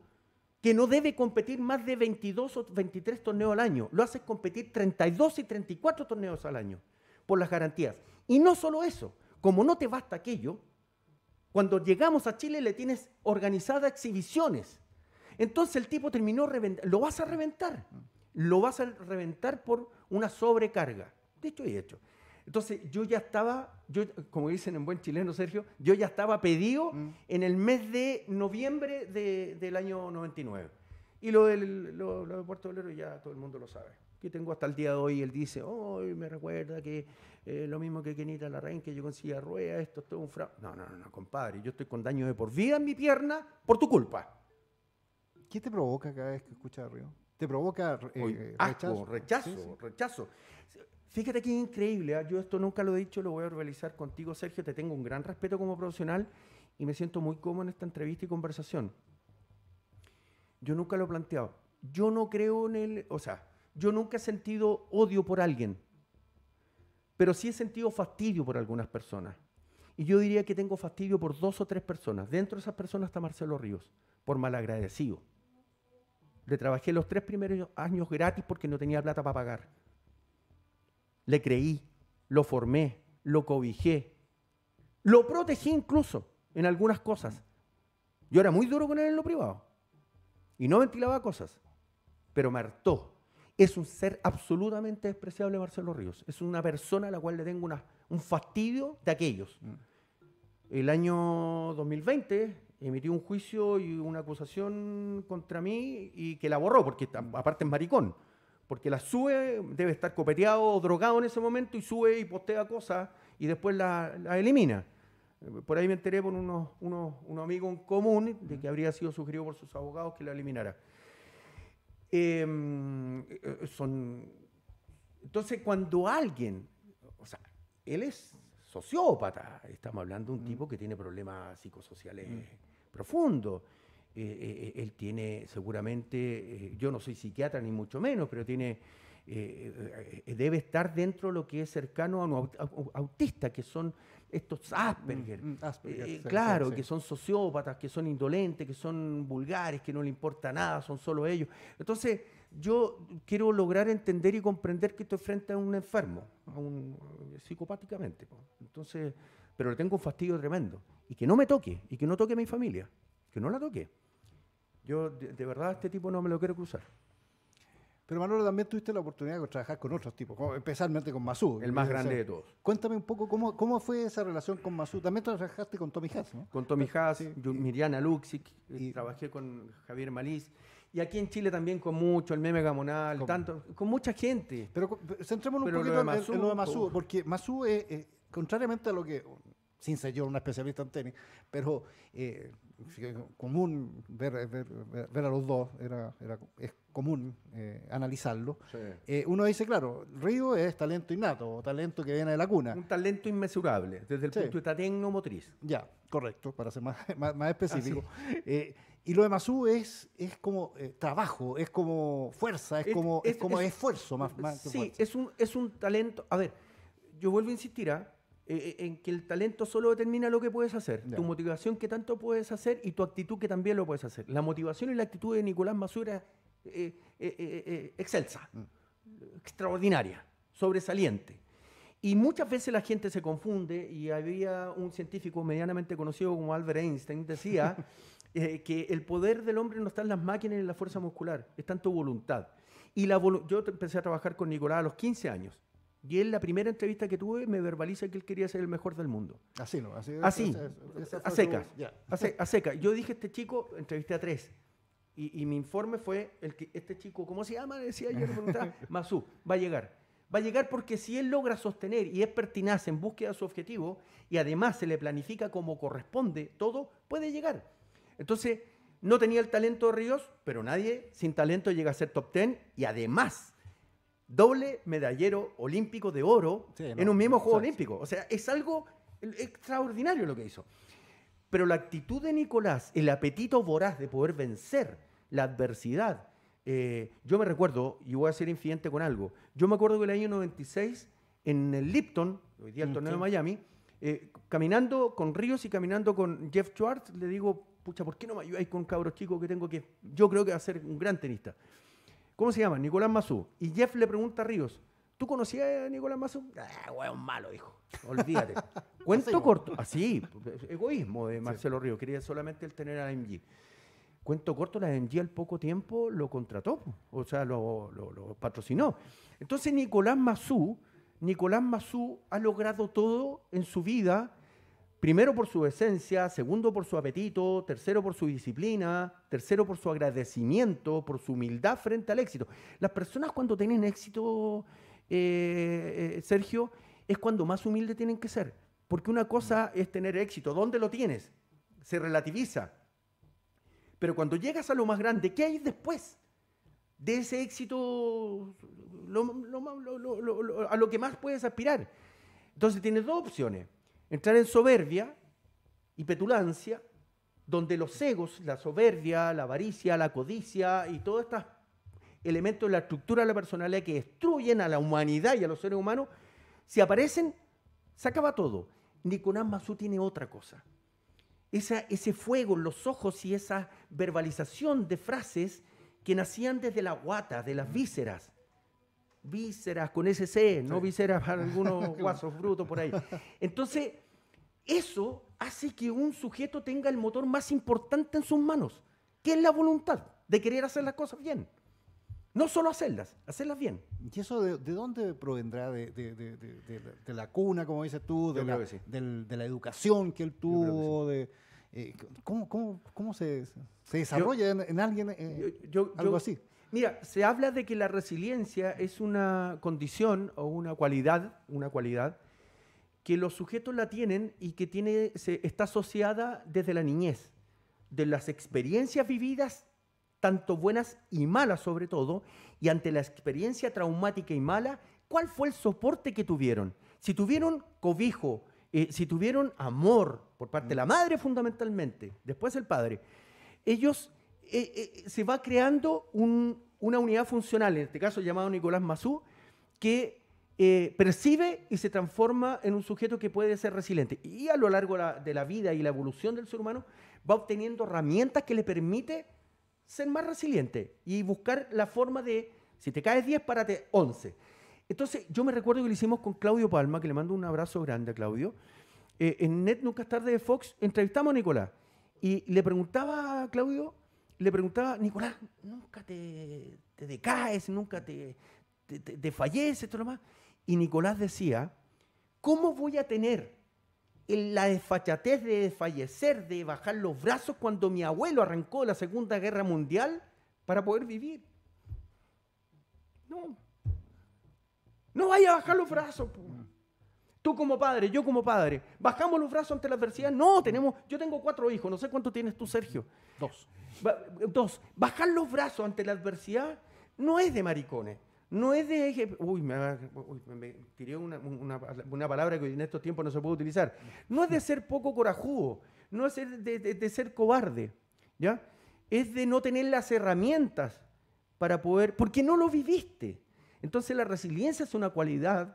que no debe competir más de 22 o 23 torneos al año. Lo hace competir 32 y 34 torneos al año por las garantías. Y no solo eso, como no te basta aquello, cuando llegamos a Chile le tienes organizadas exhibiciones. Entonces el tipo terminó reventando. Lo vas a reventar. Lo vas a reventar por una sobrecarga. Dicho y hecho. Entonces yo ya estaba, yo, como dicen en buen chileno, Sergio, yo ya estaba pedido mm. en el mes de noviembre de, del año 99. Y lo, del, lo, de Puerto Bolero ya todo el mundo lo sabe. Que tengo hasta el día de hoy, él dice, hoy me recuerda que eh, lo mismo que Kenita Larraín, que yo conseguía rueda, esto es todo un fraude. No, no, no, no, compadre, yo estoy con daño de por vida en mi pierna por tu culpa. ¿Qué te provoca cada vez que escuchas Río? ¿Te provoca eh, rechazo? rechazo. Fíjate que increíble, ¿ah? yo esto nunca lo he dicho, lo voy a realizar contigo, Sergio, te tengo un gran respeto como profesional y me siento muy cómodo en esta entrevista y conversación. Yo nunca lo he planteado. Yo no creo en el, o sea, yo nunca he sentido odio por alguien, pero sí he sentido fastidio por algunas personas. Y yo diría que tengo fastidio por dos o tres personas. Dentro de esas personas está Marcelo Ríos, por malagradecido. Le trabajé los tres primeros años gratis porque no tenía plata para pagar le creí, lo formé, lo cobijé, lo protegí incluso en algunas cosas. Yo era muy duro con él en lo privado y no ventilaba cosas, pero me hartó. Es un ser absolutamente despreciable Marcelo Ríos. Es una persona a la cual le tengo una, un fastidio de aquellos. Mm. El año 2020 emitió un juicio y una acusación contra mí y que la borró, porque aparte es maricón porque la sube, debe estar copeteado o drogado en ese momento y sube y postea cosas y después la, elimina. Por ahí me enteré por unos, unos, en común de que habría sido sugerido por sus abogados que la eliminara. Em, eh, eh, son, entonces, cuando alguien, o sea, él es sociópata, estamos hablando de un mm. tipo que tiene problemas psicosociales profundos eh, eh, él tiene seguramente, eh, yo no soy psiquiatra ni mucho menos, pero tiene, debe estar dentro de lo que es cercano a un autista, que son estos mm, Asperger, mm, claro, que son sociópatas, que son indolentes, que son vulgares, que no le importa nada, son solo ellos. Entonces, yo quiero lograr entender y comprender que estoy frente a un enfermo, a psicopáticamente. Entonces, pero le tengo un fastidio tremendo. Y que no me toque, y que no toque a mi familia no la toque. Yo, de, verdad, a este tipo no me lo quiero cruzar. Pero Manolo, también tuviste la oportunidad de trabajar con otros tipos, especialmente con Masú. El más grande de todos. Cuéntame un poco cómo, fue esa relación con Masú. También trabajaste con Tommy Haas, ¿no? Con Tommy Haas, Miriana Luxic, eh, y, trabajé con Javier Malís. Y aquí en Chile también con mucho, el meme Gamonal, con, tanto, con mucha gente. Pero centrémonos un poquito en, lo de Masú, pues. porque Masú, es, eh, eh, contrariamente a lo que, sin ser yo un especialista en tenis, pero común eh, ver, ver, a los dos, era, era es común eh, analizarlo. Eh, uno dice, claro, Río es talento innato, o talento que viene de la cuna. Un talento inmesurable, desde el punto de vista tecnomotriz. Ya, correcto, para ser más, específico. Ah, y lo de Masú es, es como trabajo, es como fuerza, es, este como, es, este como esfuerzo más, más sí, Es un, es un talento. A ver, yo vuelvo a insistir, a, ¿ah? Eh, eh, en que el talento solo determina lo que puedes hacer, tu motivación que tanto puedes hacer y tu actitud que también lo puedes hacer. La motivación y la actitud de Nicolás Masura eh, excelsa, mm. extraordinaria, sobresaliente. Y muchas veces la gente se confunde y había un científico medianamente conocido como Albert Einstein, decía que el poder del hombre no está en las máquinas ni en la fuerza muscular, está en tu voluntad. Y yo empecé a trabajar con Nicolás a los 15 años. Y en la primera entrevista que tuve me verbaliza que él quería ser el mejor del mundo. Así, ¿no? Así, a seca. A, Yo dije, este chico, entrevisté a tres. Y, mi informe fue, el que, este chico, ¿cómo se llama? Decía yo, va a llegar. Va a llegar porque si él logra sostener y es pertinaz en búsqueda de su objetivo y además se le planifica como corresponde todo, puede llegar. Entonces, no tenía el talento de Ríos, pero nadie sin talento llega a ser top ten, y además doble medallero olímpico de oro en un mismo Juego Olímpico. O sea, es algo extraordinario lo que hizo. Pero la actitud de Nicolás, el apetito voraz de poder vencer la adversidad. Eh, yo me recuerdo, y voy a ser infidente con algo, yo me acuerdo que el año 96, en el Lipton, hoy día el torneo de Miami, eh, caminando con Ríos y caminando con Jeff Schwartz, le digo, pucha, ¿por qué no me ayudáis con cabros chicos que tengo que... Yo creo que va a ser un gran tenista. ¿Cómo se llama? Nicolás Mazú. Y Jeff le pregunta a Ríos, ¿tú conocías a Nicolás Mazú? Ah, un malo, hijo! Olvídate. Cuento corto. Así, ah, egoísmo de Marcelo Ríos. Quería solamente el tener a MG. Cuento corto, la MG al poco tiempo lo contrató, o sea, lo, patrocinó. Entonces Nicolás Mazú, Nicolás Mazú ha logrado todo en su vida Primero por su esencia, segundo por su apetito, tercero por su disciplina, tercero por su agradecimiento, por su humildad frente al éxito. Las personas cuando tienen éxito, eh, eh, Sergio, es cuando más humilde tienen que ser. Porque una cosa es tener éxito, ¿dónde lo tienes? Se relativiza. Pero cuando llegas a lo más grande, ¿qué hay después? De ese éxito, a lo que más puedes aspirar. Entonces tienes dos opciones Entrar en soberbia y petulancia, donde los egos, la soberbia, la avaricia, la codicia y todos estos elementos de la estructura de la personalidad que destruyen a la humanidad y a los seres humanos, si aparecen, se acaba todo. Nicolás Mazú tiene otra cosa. ese fuego en los ojos y esa verbalización de frases que nacían desde la guata, de las vísceras, vísceras con ese c no vísceras para algunos guasos brutos por ahí. Entonces, eso hace que un sujeto tenga el motor más importante en sus manos, que es la voluntad de querer hacer las cosas bien. No solo hacerlas, hacerlas bien. ¿Y eso de, dónde provendrá? De, la cuna, como dices tú, de, la, educación que él tuvo, de, eh, cómo, se, se desarrolla en, alguien eh, algo así? Mira, se habla de que la resiliencia es una condición o una cualidad, una cualidad que los sujetos la tienen y que tiene, está asociada desde la niñez, de las experiencias vividas, tanto buenas y malas sobre todo, y ante la experiencia traumática y mala, ¿cuál fue el soporte que tuvieron? Si tuvieron cobijo, eh, si tuvieron amor por parte de la madre fundamentalmente, después el padre, ellos eh, eh, se va creando una unidad funcional, en este caso llamado Nicolás Mazú, que eh, percibe y se transforma en un sujeto que puede ser resiliente. Y a lo largo de la, vida y la evolución del ser humano va obteniendo herramientas que le permite ser más resiliente y buscar la forma de, si te caes 10, párate 11. Entonces, yo me recuerdo que lo hicimos con Claudio Palma, que le mando un abrazo grande a Claudio. en Net Nunca Tarde de Fox entrevistamos a Nicolás y le preguntaba a Claudio le preguntaba, Nicolás, nunca te, decaes, nunca te, te, falleces, todo lo más. Y Nicolás decía, ¿cómo voy a tener la desfachatez de fallecer, de bajar los brazos cuando mi abuelo arrancó la Segunda Guerra Mundial para poder vivir? No. No vaya a bajar los brazos tú como padre, yo como padre, bajamos los brazos ante la adversidad. No, tenemos, yo tengo cuatro hijos, no sé cuánto tienes tú, Sergio. Dos. dos. Bajar los brazos ante la adversidad no es de maricones. No es de... Uy, me, una, una, palabra que en estos tiempos no se puede utilizar. No es de ser poco corajudo, no es de, de, de ser cobarde, ¿ya? Es de no tener las herramientas para poder... Porque no lo viviste. Entonces la resiliencia es una cualidad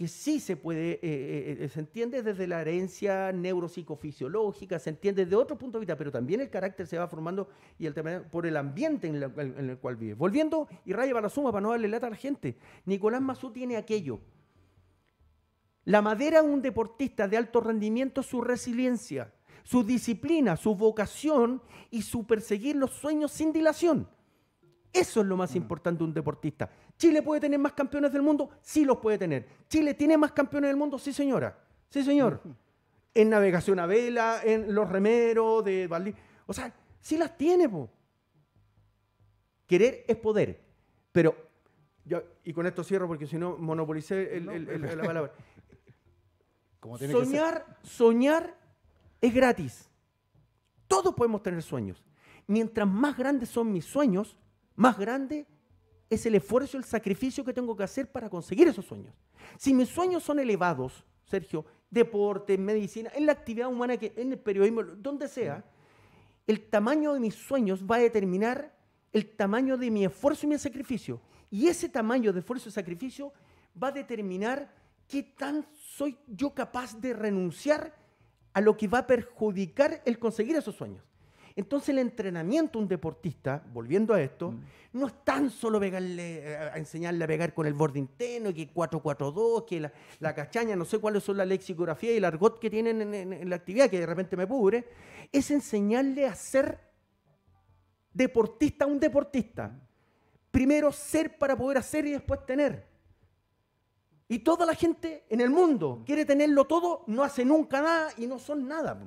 que sí se puede, eh, eh, eh, se entiende desde la herencia neuropsicofisiológica, se entiende desde otro punto de vista, pero también el carácter se va formando y el, por el ambiente en, el cual vive. Volviendo, y raya para la suma, para no darle lata a la gente, Nicolás Mazú tiene aquello. La madera de un deportista de alto rendimiento es su resiliencia, su disciplina, su vocación y su perseguir los sueños sin dilación. Eso es lo más mm. importante de un deportista. ¿Chile puede tener más campeones del mundo? Sí los puede tener. ¿Chile tiene más campeones del mundo? Sí, señora. Sí, señor. En navegación a vela, en los remeros de Valdí. O sea, sí las tiene, po. Querer es poder. Pero, yo, y con esto cierro porque si no monopolicé la palabra. soñar, soñar es gratis. Todos podemos tener sueños. Mientras más grandes son mis sueños, más grande es el esfuerzo, el sacrificio que tengo que hacer para conseguir esos sueños. Si mis sueños son elevados, Sergio, deporte, medicina, en la actividad humana, que, en el periodismo, donde sea, el tamaño de mis sueños va a determinar el tamaño de mi esfuerzo y mi sacrificio. Y ese tamaño de esfuerzo y sacrificio va a determinar qué tan soy yo capaz de renunciar a lo que va a perjudicar el conseguir esos sueños. Entonces el entrenamiento de un deportista, volviendo a esto, mm. no es tan solo eh, enseñarle a pegar con el borde interno, que 4-4-2, que la, cachaña, no sé cuáles son la lexicografía y el argot que tienen en, la actividad, que de repente me pudre, es enseñarle a ser deportista a un deportista. Mm. Primero ser para poder hacer y después tener. Y toda la gente en el mundo mm. quiere tenerlo todo, no hace nunca nada y no son nada.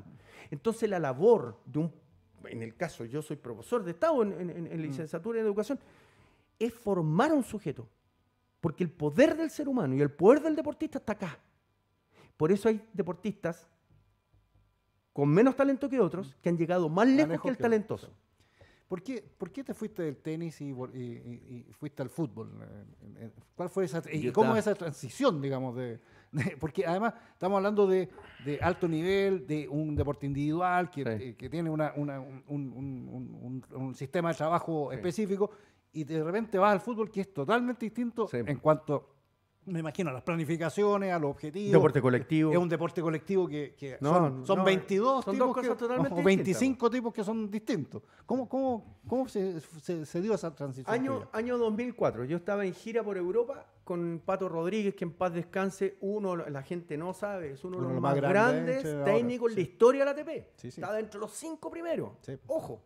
Entonces la labor de un en el caso yo soy profesor de Estado en, mm. licenciatura en educación, es formar a un sujeto. Porque el poder del ser humano y el poder del deportista está acá. Por eso hay deportistas con menos talento que otros que han llegado más lejos que el talentoso. ¿Por qué, te fuiste del tenis y, fuiste al fútbol? Eh, eh, ¿Cuál fue esa, y cómo esa transición, digamos? De, porque además estamos hablando de, alto nivel, de un deporte individual que, tiene un, sistema de trabajo específico y de repente vas al fútbol que es totalmente distinto en cuanto me imagino, a las planificaciones, a los objetivos. Deporte colectivo. Es un deporte colectivo que, son, 22 tipos totalmente 25 tipos que son distintos. ¿Cómo, cómo, cómo se, dio esa transición? Año, año 2004, yo estaba en gira por Europa con Pato Rodríguez, que en paz descanse, uno, la gente no sabe, es uno, de los más, grandes técnicos de la historia de la ATP. Está dentro de los cinco primeros. Ojo.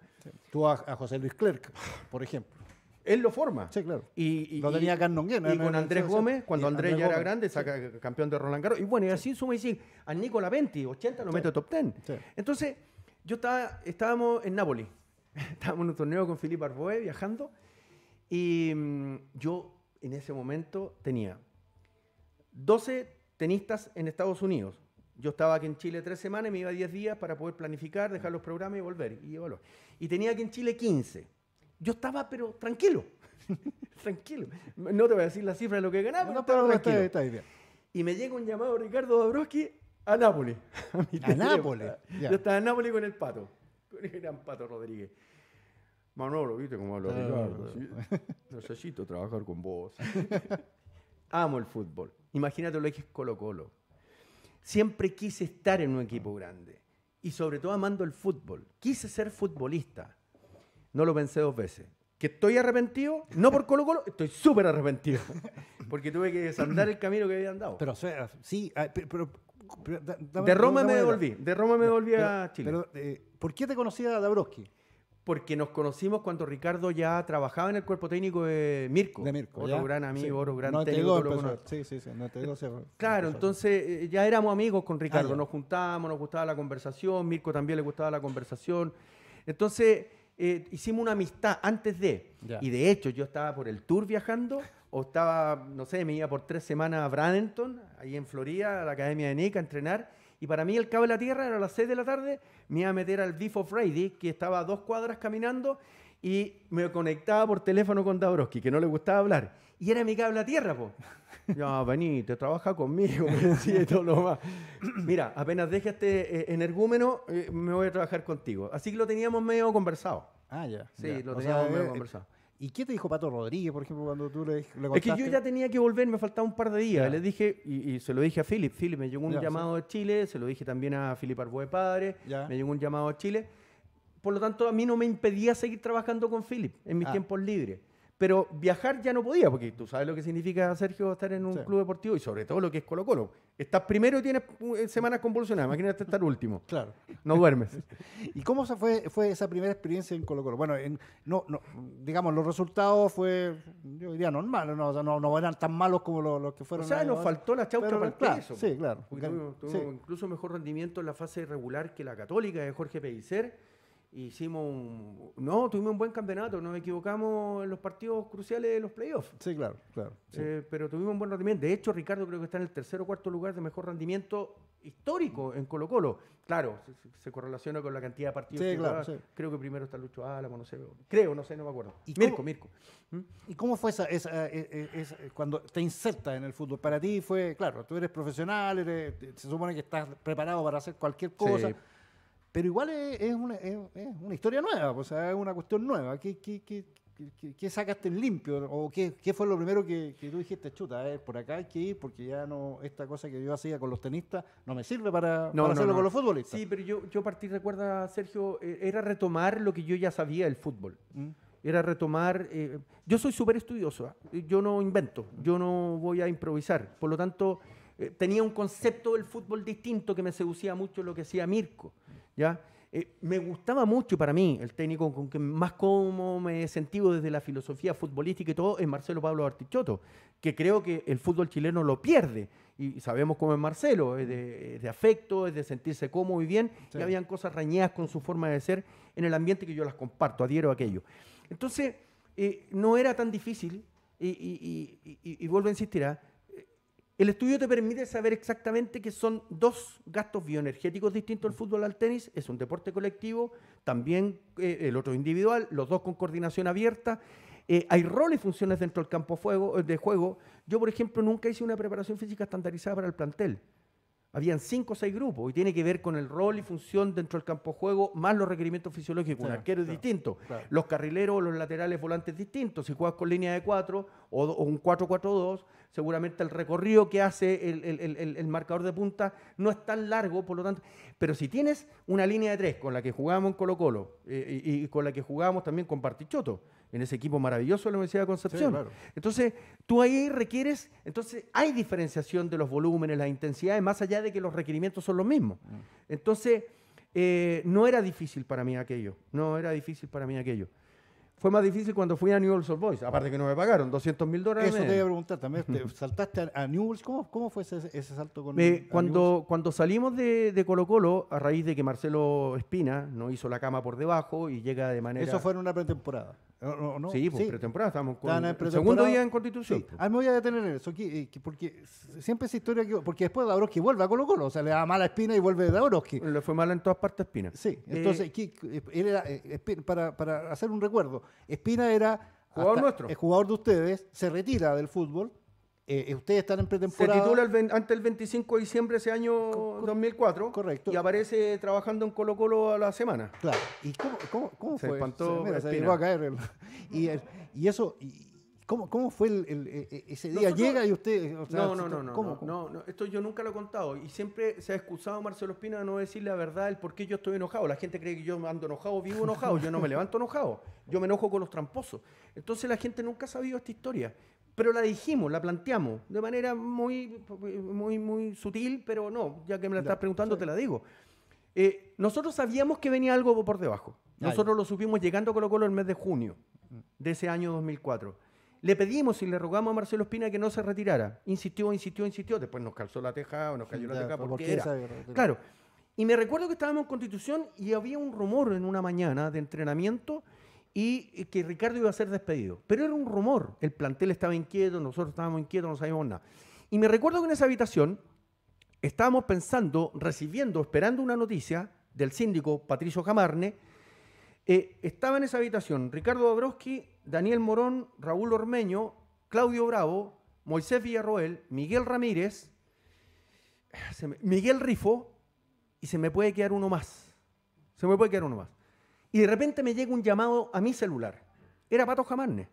Tú a, a José Luis Clerc, por ejemplo. Él lo forma. Sí, claro. Y, tenía y con Andrés Gómez, cuando Andrés, ya era grande, saca campeón de Roland Garros. Y bueno, y así suma y sigue. a Nicola 20, 80, lo top 10. Entonces, yo estaba, estábamos en Nápoles. estábamos en un torneo con Filipe Arboé viajando. Y mm, yo, en ese momento, tenía 12 tenistas en Estados Unidos. Yo estaba aquí en Chile tres semanas, me iba 10 días para poder planificar, dejar los programas y volver. Y, y tenía aquí en Chile 15 yo estaba, pero tranquilo. tranquilo. No te voy a decir la cifra de lo que ganaba, pero no, estaba tranquilo. Y me llega un llamado Ricardo Dabrowski a Nápoles. a, Nápoles. Yo estaba en Nápoles con el pato. Con el gran pato Rodríguez. Manolo, ¿viste cómo habló Ricardo? Necesito trabajar con vos. Amo el fútbol. Imagínate lo que es Colo-Colo. Siempre quise estar en un equipo grande. Y sobre todo amando el fútbol. Quise ser futbolista no lo pensé dos veces. Que estoy arrepentido, no por Colo Colo, estoy súper arrepentido. Porque tuve que desandar el camino que había andado. Pero, sí, ah, pero, de Roma me devolví, de Roma me devolví a Chile. Eh, ¿Por qué te conocía Dabrowski? Porque nos conocimos cuando Ricardo ya trabajaba en el cuerpo técnico de Mirko. De Mirko. Otro gran amigo, otro gran no técnico. sí, sí, sí. No claro, entonces eh, eh, ya éramos amigos con Ricardo. Ah, nos juntábamos, nos gustaba la conversación. Mirko también le gustaba la conversación. Entonces eh, hicimos una amistad antes de. Y de hecho, yo estaba por el tour viajando, o estaba, no sé, me iba por tres semanas a Bradenton, ahí en Florida, a la Academia de Nica a entrenar. Y para mí, el cabo de la tierra era a las 6 de la tarde, me iba a meter al Beef of Brady, que estaba a dos cuadras caminando, y me conectaba por teléfono con Dabrowski, que no le gustaba hablar. Y era mi cable a tierra, ¿pues? Ya, vení, te trabaja conmigo, lo más. Mira, apenas deje este eh, energúmeno, eh, me voy a trabajar contigo. Así que lo teníamos medio conversado. Ah, ya. Sí, lo teníamos medio eh, conversado. ¿Y qué te dijo Pato Rodríguez, por ejemplo, cuando tú le, le Es que yo ya tenía que volver, me faltaba un par de días. Le dije, y, se lo dije a Philip. Philip, me llegó un llamado de Chile, se lo dije también a Philip Arboe Padre, me llegó un llamado a Chile. Por lo tanto, a mí no me impedía seguir trabajando con Philip en mis ah. tiempos libres. Pero viajar ya no podía, porque tú sabes lo que significa, Sergio, estar en un club deportivo y sobre todo lo que es Colo Colo. Estás primero y tienes uh, eh, semanas convulsionadas, imagínate estar último. Claro. No duermes. ¿Y cómo fue, fue esa primera experiencia en Colo Colo? Bueno, en, no, no, digamos, los resultados fue, yo diría, normal, no, no, no, eran tan malos como los, que fueron. O sea, nos faltó la chaucha para el Sí, claro. incluso mejor rendimiento en la fase regular que la católica de Jorge Pellicer hicimos un... No, tuvimos un buen campeonato, No nos equivocamos en los partidos cruciales de los playoffs. Sí, claro, claro. Eh, pero tuvimos un buen rendimiento. De hecho, Ricardo creo que está en el tercer o cuarto lugar de mejor rendimiento histórico en Colo Colo. Claro, se, correlaciona con la cantidad de partidos que claro, Creo que primero está Lucho Álamo, no sé. Creo, no sé, no me acuerdo. ¿Y Mirko, Mirko. ¿Mm? ¿Y cómo fue esa, esa, eh, eh, cuando te inserta en el fútbol? Para ti fue, claro, tú eres profesional, se supone que estás preparado para hacer cualquier cosa pero igual es, una, historia nueva, pues, o sea, es una cuestión nueva. ¿Qué, sacaste en limpio? ¿O qué, fue lo primero que, tú dijiste, chuta, eh, por acá hay que ir porque ya no, esta cosa que yo hacía con los tenistas no me sirve para, para hacerlo con los futbolistas? Sí, pero yo, yo partí, recuerda, Sergio, eh, era retomar lo que yo ya sabía del fútbol. Mm. Era retomar. Eh, yo soy súper estudioso, ¿ah? yo no invento, yo no voy a improvisar. Por lo tanto eh, tenía un concepto del fútbol distinto que me seducía mucho lo que hacía Mirko. ¿ya? Eh, me gustaba mucho para mí el técnico con que más cómo me he sentido desde la filosofía futbolística y todo es Marcelo Pablo Artichoto, que creo que el fútbol chileno lo pierde. Y sabemos cómo es Marcelo, es de, afecto, es de sentirse cómodo y bien. Y habían cosas rañadas con su forma de ser en el ambiente que yo las comparto, adhiero a aquello. Entonces, eh, no era tan difícil, y, vuelvo a insistir, ¿ah? El estudio te permite saber exactamente que son dos gastos bioenergéticos distintos el fútbol al tenis. Es un deporte colectivo, también eh, el otro individual, los dos con coordinación abierta. Eh, hay roles y funciones dentro del campo eh, de juego. Yo, por ejemplo, nunca hice una preparación física estandarizada para el plantel. Habían cinco o seis grupos y tiene que ver con el rol y función dentro del campo de juego, más los requerimientos fisiológicos. un arquero es distinto, los carrileros o los laterales volantes distintos. Si juegas con línea de cuatro o, o un 4-4-2, seguramente el recorrido que hace el, marcador de punta no es tan largo, por lo tanto, pero si tienes una línea de tres con la que jugábamos en Colo Colo eh, y, con la que jugábamos también con Partichoto, en ese equipo maravilloso de la Universidad de Concepción. Entonces, tú ahí requieres, entonces hay diferenciación de los volúmenes, las intensidades, más allá de que los requerimientos son los mismos. Mm. Entonces, eh, no era difícil para mí aquello, no era difícil para mí aquello. Fue más difícil cuando fui a New Orleans Boys, aparte que no me pagaron 200 mil dólares. Eso te iba a preguntar también. ¿Saltaste a, New ¿Cómo, ¿Cómo, fue ese, salto con cuando, cuando salimos de, Colo Colo, a raíz de que Marcelo Espina no hizo la cama por debajo y llega de manera... Eso fue en una pretemporada sí, pues pretemporada estamos con. segundo día en Constitución. Sí. Pues. me voy a detener eso, eh, porque siempre esa historia. porque después Dabrowski vuelve a Colo Colo, o sea, le da mala espina y vuelve Dabrowski. Le fue mal en todas partes Espina. Sí, eh, entonces, eh, era, para, hacer un recuerdo, Espina era. Jugador nuestro. El jugador de ustedes se retira del fútbol eh, eh, ustedes están en pretemporada. Se titula antes ante 25 de diciembre ese año 2004. Correcto. Y aparece trabajando en Colo Colo a la semana. Claro. ¿Y cómo, cómo, se Espantó se, a caer. y, eso, ¿cómo, ¿cómo, fue e, e, ese día? Llega y usted... no, no, no, Esto yo nunca lo he contado. Y siempre se ha excusado Marcelo Espina de no decir la verdad, el por qué yo estoy enojado. La gente cree que yo ando enojado, vivo enojado. yo no me levanto enojado. Yo me enojo con los tramposos. Entonces la gente nunca ha sabido esta historia. Pero la dijimos, la planteamos, de manera muy, muy, muy sutil, pero no, ya que me la estás preguntando, te la digo. Eh, nosotros sabíamos que venía algo por debajo. Nosotros lo supimos llegando a Colo Colo el mes de junio de ese año 2004. Le pedimos y le rogamos a Marcelo Espina que no se retirara. Insistió, insistió, insistió. Después nos calzó la teja o nos cayó la teja porque, era. Claro. Y me recuerdo que estábamos en Constitución y había un rumor en una mañana de entrenamiento y que Ricardo iba a ser despedido. Pero era un rumor, el plantel estaba inquieto, nosotros estábamos inquietos, no sabíamos nada. Y me recuerdo que en esa habitación estábamos pensando, recibiendo, esperando una noticia del síndico Patricio Camarne. Eh, estaba en esa habitación Ricardo Dabrowski, Daniel Morón, Raúl Ormeño, Claudio Bravo, Moisés Villarroel, Miguel Ramírez, Miguel Rifo, y se me puede quedar uno más. Se me puede quedar uno más. Y de repente me llega un llamado a mi celular. Era Pato Jamarne.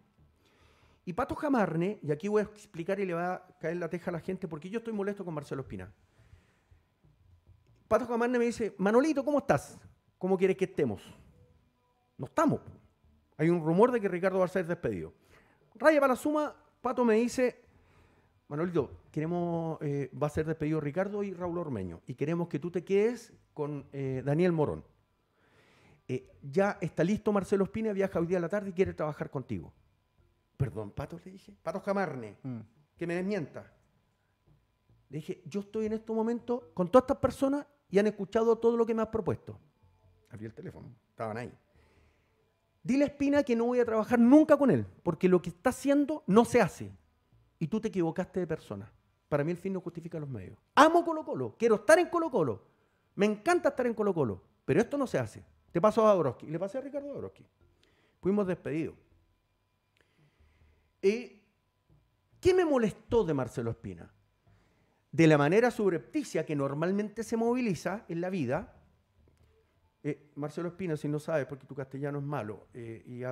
Y Pato Jamarne, y aquí voy a explicar y le va a caer la teja a la gente, porque yo estoy molesto con Marcelo Espina. Pato Jamarne me dice, Manolito, ¿cómo estás? ¿Cómo quieres que estemos? No estamos. Hay un rumor de que Ricardo va a ser despedido. Raya para la suma, Pato me dice, Manolito, queremos, eh, va a ser despedido Ricardo y Raúl Ormeño, y queremos que tú te quedes con eh, Daniel Morón. Eh, ya está listo Marcelo Espina, viaja hoy día a la tarde y quiere trabajar contigo. Perdón, Pato, le dije. Pato Camarne, mm. que me desmienta. Le dije, yo estoy en este momento con todas estas personas y han escuchado todo lo que me has propuesto. Abrí el teléfono, estaban ahí. Dile a Espina que no voy a trabajar nunca con él, porque lo que está haciendo no se hace. Y tú te equivocaste de persona. Para mí el fin no justifica los medios. Amo Colo Colo, quiero estar en Colo Colo. Me encanta estar en Colo Colo, pero esto no se hace. Te paso a Dabrowski. le pasé a Ricardo Dabrowski. Fuimos despedidos. Eh, qué me molestó de Marcelo Espina? De la manera subrepticia que normalmente se moviliza en la vida. Eh, Marcelo Espina, si no sabes, porque tu castellano es malo eh, y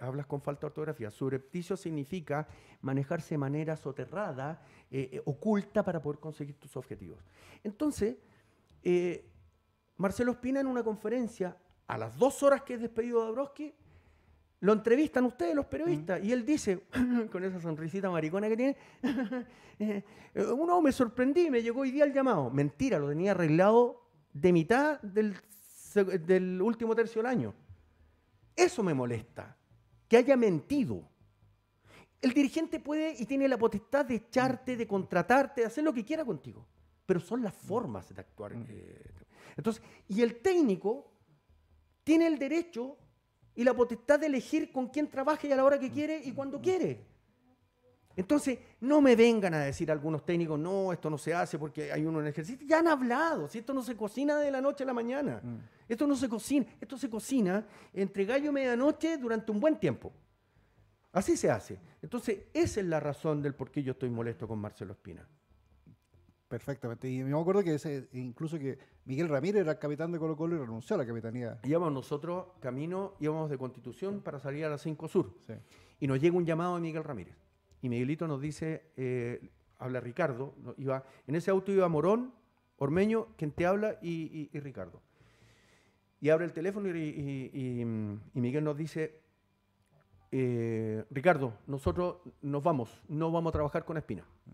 hablas con falta de ortografía, subrepticio significa manejarse de manera soterrada, oculta para poder conseguir tus objetivos. Entonces, Marcelo Espina en una conferencia a las dos horas que es despedido Dabrowski, lo entrevistan ustedes, los periodistas, mm. y él dice, con esa sonrisita maricona que tiene, uno me sorprendí, me llegó hoy día el llamado. Mentira, lo tenía arreglado de mitad del, último tercio del año. Eso me molesta, que haya mentido. El dirigente puede y tiene la potestad de echarte, de contratarte, de hacer lo que quiera contigo, pero son las formas de actuar. Mm. Eh, entonces, y el técnico tiene el derecho y la potestad de elegir con quién trabaja y a la hora que quiere y cuando quiere. Entonces, no me vengan a decir algunos técnicos, no, esto no se hace porque hay uno en ejercicio. Ya han hablado, si esto no se cocina de la noche a la mañana. Mm. Esto no se cocina, esto se cocina entre gallo y medianoche durante un buen tiempo. Así se hace. Entonces, esa es la razón del por qué yo estoy molesto con Marcelo Espina. Perfectamente. Y me acuerdo que ese, incluso que Miguel Ramírez era el capitán de Colo Colo y renunció a la capitanía. Íbamos nosotros camino, íbamos de Constitución para salir a las 5 Sur. Y nos llega un llamado de Miguel Ramírez. Y Miguelito nos dice, eh, habla Ricardo, iba, en ese auto iba Morón, Ormeño, quien te habla y, Ricardo. Y abre el teléfono y, mm, Miguel nos dice, eh, Ricardo, nosotros nos vamos, no vamos a trabajar con Espina. Mm.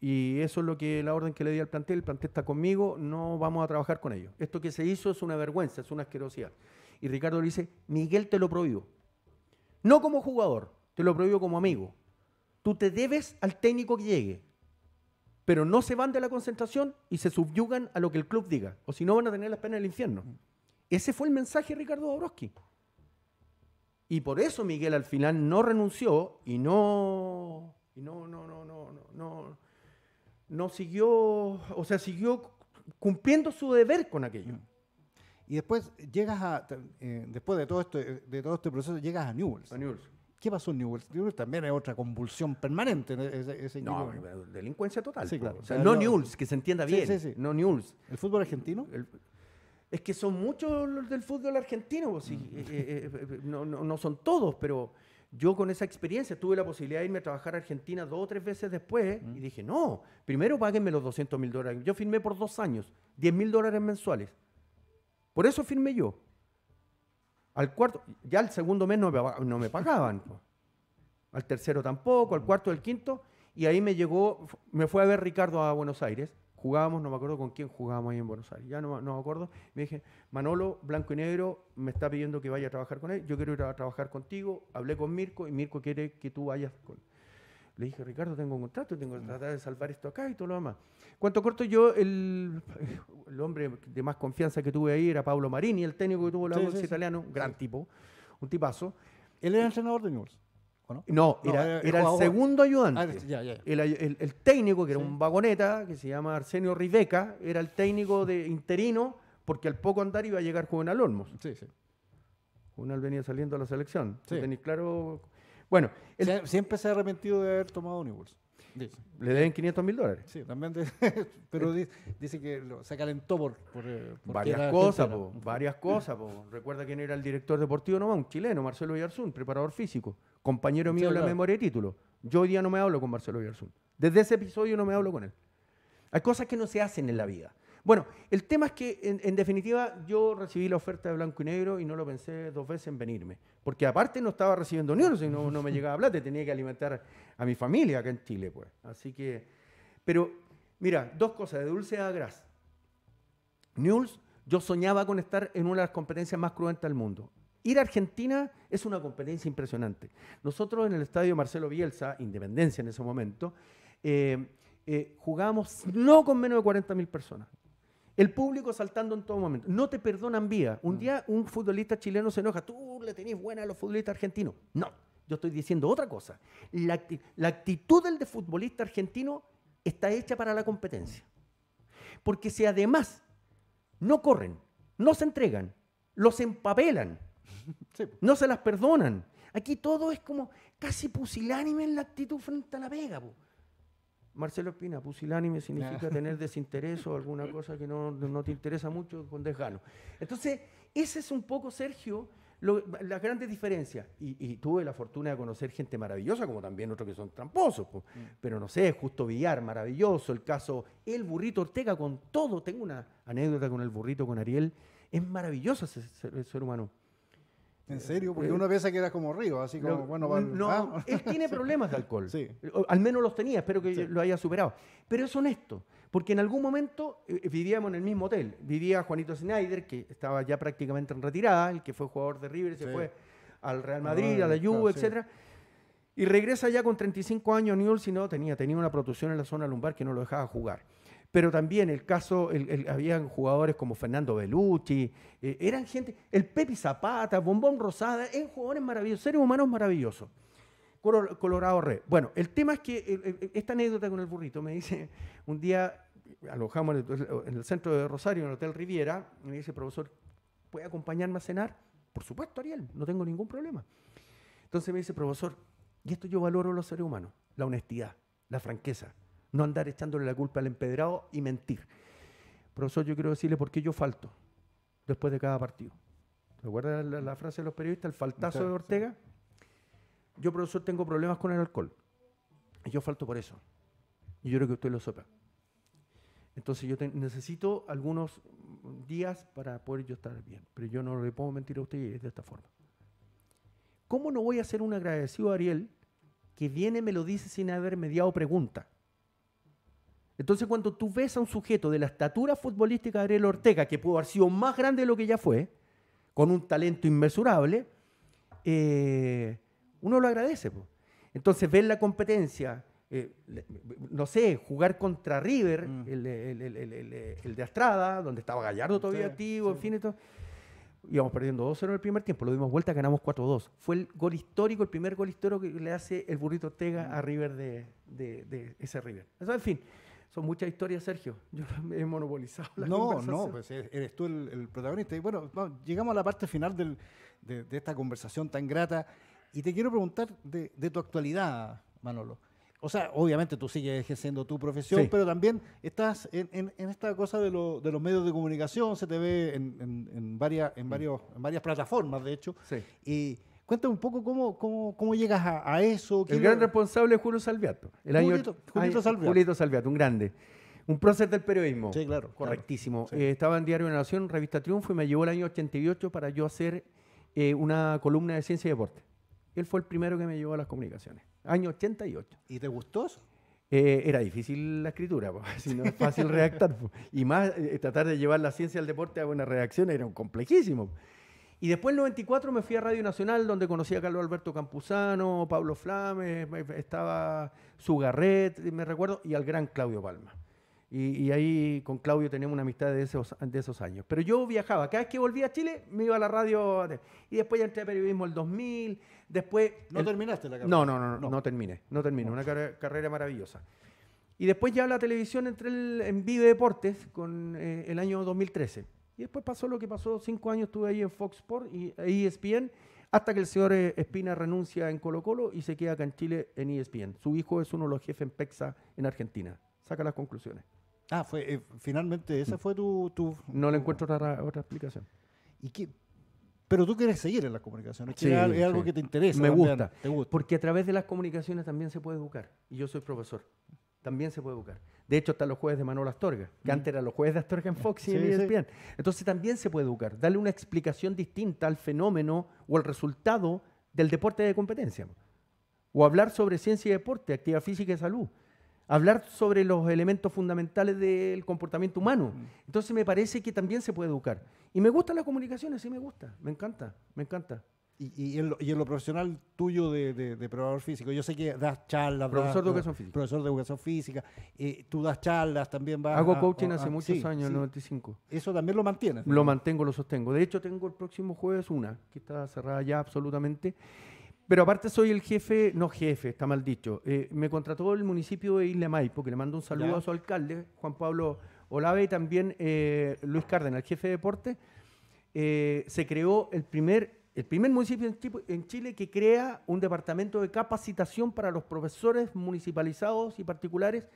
Y eso es lo que la orden que le di al plantel, el plantel está conmigo, no vamos a trabajar con ellos. Esto que se hizo es una vergüenza, es una asquerosidad. Y Ricardo le dice, Miguel te lo prohíbo. No como jugador, te lo prohíbo como amigo. Tú te debes al técnico que llegue. Pero no se van de la concentración y se subyugan a lo que el club diga. O si no van a tener las penas del infierno. Ese fue el mensaje de Ricardo Dabrowski. Y por eso Miguel al final no renunció y no. Y no, no, no, no. no no siguió, o sea, siguió cumpliendo su deber con aquello. Mm. Y después llegas a, eh, después de todo, este, de todo este proceso, llegas a Newell's. ¿Qué pasó en Newell's? también hay otra convulsión permanente. no, delincuencia total. no, Newell's, que se entienda bien. no Newell's. ¿El fútbol argentino? es que son muchos los del fútbol argentino. Mm. Eh, no son todos, pero yo con esa experiencia tuve la posibilidad de irme a trabajar a Argentina dos o tres veces después ¿eh? y dije, no, primero páguenme los 200 mil dólares. Yo firmé por dos años, 10 mil dólares mensuales. Por eso firmé yo. Al cuarto, ya al segundo mes no me, pagaban. Al tercero tampoco, al cuarto, al quinto. Y ahí me llegó, me fue a ver Ricardo a Buenos Aires jugábamos, no me acuerdo con quién jugábamos ahí en Buenos Aires, ya no, no me acuerdo, me dije, Manolo, blanco y negro, me está pidiendo que vaya a trabajar con él, yo quiero ir a trabajar contigo, hablé con Mirko y Mirko quiere que tú vayas con él. Le dije, Ricardo, tengo un contrato, tengo que tratar de salvar esto acá y todo lo demás. Cuanto corto yo, el, hombre de más confianza que tuve ahí era Pablo Marini, el técnico que tuvo la voz italiana, italiano, gran tipo, un tipazo. Él era entrenador de Newell's no? era, eh, el segundo ah, ayudante. El, técnico, que era un vagoneta, que se llama Arsenio Riveca, era el técnico de interino, porque al poco andar iba a llegar Juvenal Olmos. Sí, Juvenal venía saliendo a la selección. claro. Bueno. siempre se ha arrepentido de haber tomado unibus Le deben 500 mil dólares. Sí, también. pero dice, que se calentó por. Eh, varias, cosas, varias, cosas, Recuerda quién era el director deportivo nomás, un chileno, Marcelo Villarzún, preparador físico compañero mío la memoria de título. Yo hoy día no me hablo con Marcelo Villarzún. Desde ese episodio no me hablo con él. Hay cosas que no se hacen en la vida. Bueno, el tema es que, en, definitiva, yo recibí la oferta de blanco y negro y no lo pensé dos veces en venirme. Porque aparte no estaba recibiendo news y no me llegaba plata, tenía que alimentar a mi familia acá en Chile, pues. Así que. Pero, mira, dos cosas, de dulce a gras. News, yo soñaba con estar en una de las competencias más cruentas del mundo. Ir a Argentina es una competencia impresionante. Nosotros en el estadio Marcelo Bielsa, Independencia en ese momento, eh, eh, jugamos no con menos de 40.000 personas. El público saltando en todo momento. No te perdonan vía. Un mm. día un futbolista chileno se enoja. Tú le tenés buena a los futbolistas argentinos. No, yo estoy diciendo otra cosa. La, la actitud del de futbolista argentino está hecha para la competencia. Porque si además no corren, no se entregan, los empapelan, no se las perdonan. Aquí todo es como casi pusilánime en la actitud frente a la vega Marcelo Espina, pusilánime significa tener desinterés o alguna cosa que no, te interesa mucho con desgano. Entonces, ese es un poco, Sergio, la las grandes Y, tuve la fortuna de conocer gente maravillosa, como también otros que son tramposos. Mm. Pero no sé, Justo Villar, maravilloso. El caso El Burrito Ortega, con todo. Tengo una anécdota con el burrito, con Ariel. Es maravilloso ese ser humano. ¿En serio? Porque eh, una vez que era como Río, así como, bueno, va, No, él tiene problemas de alcohol. Sí. Al menos los tenía, espero que lo haya superado. Pero es honesto, porque en algún momento eh, eh, vivíamos en el mismo hotel. Vivía Juanito Schneider, que estaba ya prácticamente en retirada, el que fue jugador de River, se fue al Real Madrid, ah, a la Juve, etcétera, etc. Y regresa ya con 35 años ni si no tenía, tenía una producción en la zona lumbar que no lo dejaba jugar pero también el caso, habían jugadores como Fernando Bellucci, eh, eran gente, el Pepi Zapata, Bombón Rosada, eran jugadores maravillosos, seres humanos maravillosos. Colorado Red. Bueno, el tema es que eh, eh, esta anécdota con el burrito me dice, un día alojamos en el, centro de Rosario, en el Hotel Riviera, me dice, profesor, ¿puede acompañarme a cenar? Por supuesto, Ariel, no tengo ningún problema. Entonces me dice, profesor, y esto yo valoro los seres humanos, la honestidad, la franqueza no andar echándole la culpa al empedrado y mentir. Profesor, yo quiero decirle por qué yo falto después de cada partido. ¿Recuerda la, la frase de los periodistas, el faltazo de Ortega? Yo, profesor, tengo problemas con el alcohol. Y yo falto por eso. Y yo creo que usted lo sopa. Entonces yo necesito algunos días para poder yo estar bien. Pero yo no le puedo mentir a usted de esta forma. ¿Cómo no voy a ser un agradecido a Ariel que viene me lo dice sin haber mediado pregunta? Entonces, cuando tú ves a un sujeto de la estatura futbolística de Ariel Ortega, que pudo haber sido más grande de lo que ya fue, con un talento inmesurable, eh, uno lo agradece. Entonces, ver la competencia, eh, no sé, jugar contra River, mm. el, de Astrada, donde estaba Gallardo todavía activo, en fin, y Íbamos perdiendo 2-0 en el primer tiempo, lo dimos vuelta, ganamos 4-2. Fue el gol histórico, el primer gol histórico que le hace el burrito Ortega mm. a River de, ese River. en fin. Son muchas historias, Sergio. Yo me he monopolizado la No, no, pues e-, eres tú el, protagonista. Y bueno, llegamos a la parte final de, esta conversación tan grata. Y te quiero preguntar de, tu actualidad, Manolo. O sea, obviamente tú sigues ejerciendo tu profesión, pero también estás en, esta cosa de, los medios de comunicación, se te ve en, varias, en, mm. varios, varias plataformas, de hecho. Sí. Y, Cuéntame un poco cómo, cómo, llegas a, eso. El gran responsable es Julio Salviato. El Julito, Salviato. Julito Salviato, un grande. Un prócer del periodismo. Sí, claro. Correctísimo. Eh, estaba en Diario de la Nación, Revista Triunfo, y me llevó el año 88 para yo hacer eh, una columna de ciencia y deporte. Él fue el primero que me llevó a las comunicaciones. Año 88. ¿Y te gustó eh, era difícil la escritura, si no fácil redactar. Y más, tratar de llevar la ciencia al deporte a buena redacción era un complejísimo. Y después en 94 me fui a Radio Nacional, donde conocí a Carlos Alberto Campuzano, Pablo Flames, estaba Sugarret, me recuerdo, y al gran Claudio Palma. Y, ahí con Claudio tenemos una amistad de esos, esos años. Pero yo viajaba, cada vez que volvía a Chile me iba a la radio. Y después ya entré a periodismo el 2000. Después. ¿No terminaste la carrera? No, no, no, no, terminé. No terminé, una carrera maravillosa. Y después ya la televisión entré el, en Vive Deportes con, eh, el año 2013. Y después pasó lo que pasó, cinco años estuve ahí en Fox Sports y ESPN, e hasta que el señor eh, Espina renuncia en Colo Colo y se queda acá en Chile en ESPN. Su hijo es uno de los jefes en PEXA en Argentina. Saca las conclusiones. Ah, fue, eh, finalmente esa fue tu... tu no le encuentro otra, otra explicación. ¿Y qué? Pero tú quieres seguir en las comunicaciones, es algo que te interesa. Me gusta, te gusta. Porque a través de las comunicaciones también se puede educar. Y yo soy profesor, también se puede educar. De hecho, están los jueves de Manuel Astorga, que antes eran los jueves de Astorga en Fox y en ESPN. Entonces también se puede educar, darle una explicación distinta al fenómeno o al resultado del deporte de competencia. O hablar sobre ciencia y deporte, actividad física y salud. Hablar sobre los elementos fundamentales del comportamiento humano. Entonces me parece que también se puede educar. Y me gustan las comunicaciones, sí me gusta, me encanta, me encanta. Y, en lo, profesional tuyo de, probador físico, yo sé que das charlas. Profesor de eh, educación física. Profesor de educación física. Eh, tú das charlas, también vas. Hago coaching hace muchos años, en 95. Eso también lo mantienes. Lo mantengo, lo sostengo. De hecho, tengo el próximo jueves una, que está cerrada ya absolutamente. Pero aparte soy el jefe, no jefe, está mal dicho. Eh, me contrató el municipio de Isla Maipo, porque le mando un saludo a su alcalde, Juan Pablo Olave, y también Luis Cárdenas, el jefe de deporte. se creó el primer el primer municipio en Chile que crea un departamento de capacitación para los profesores municipalizados y particulares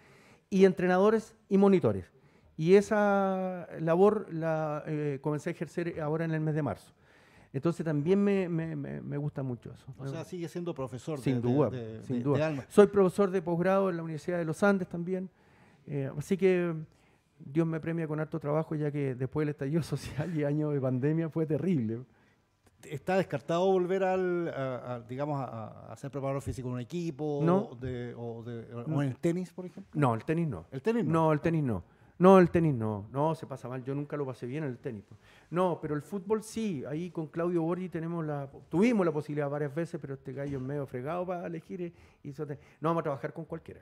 y entrenadores y monitores. Y esa labor la eh, comencé a ejercer ahora en el mes de marzo. Entonces también me, gusta mucho eso. O sea, sigue siendo profesor. Sin de, duda, Soy profesor de posgrado en la Universidad de los Andes también. Eh, así que Dios me premia con harto trabajo, ya que después del estallido social y año de pandemia fue terrible está descartado volver al, a, digamos, a, hacer preparador físico en un equipo o, en el tenis, por ejemplo? No, el tenis no. ¿El tenis no? No, el tenis no. No, el tenis no. No, se pasa mal. Yo nunca lo pasé bien en el tenis. Pues. No, pero el fútbol sí. Ahí con Claudio Borgi tenemos la, tuvimos la posibilidad varias veces, pero este gallo es medio fregado para elegir. Y no, vamos a trabajar con cualquiera.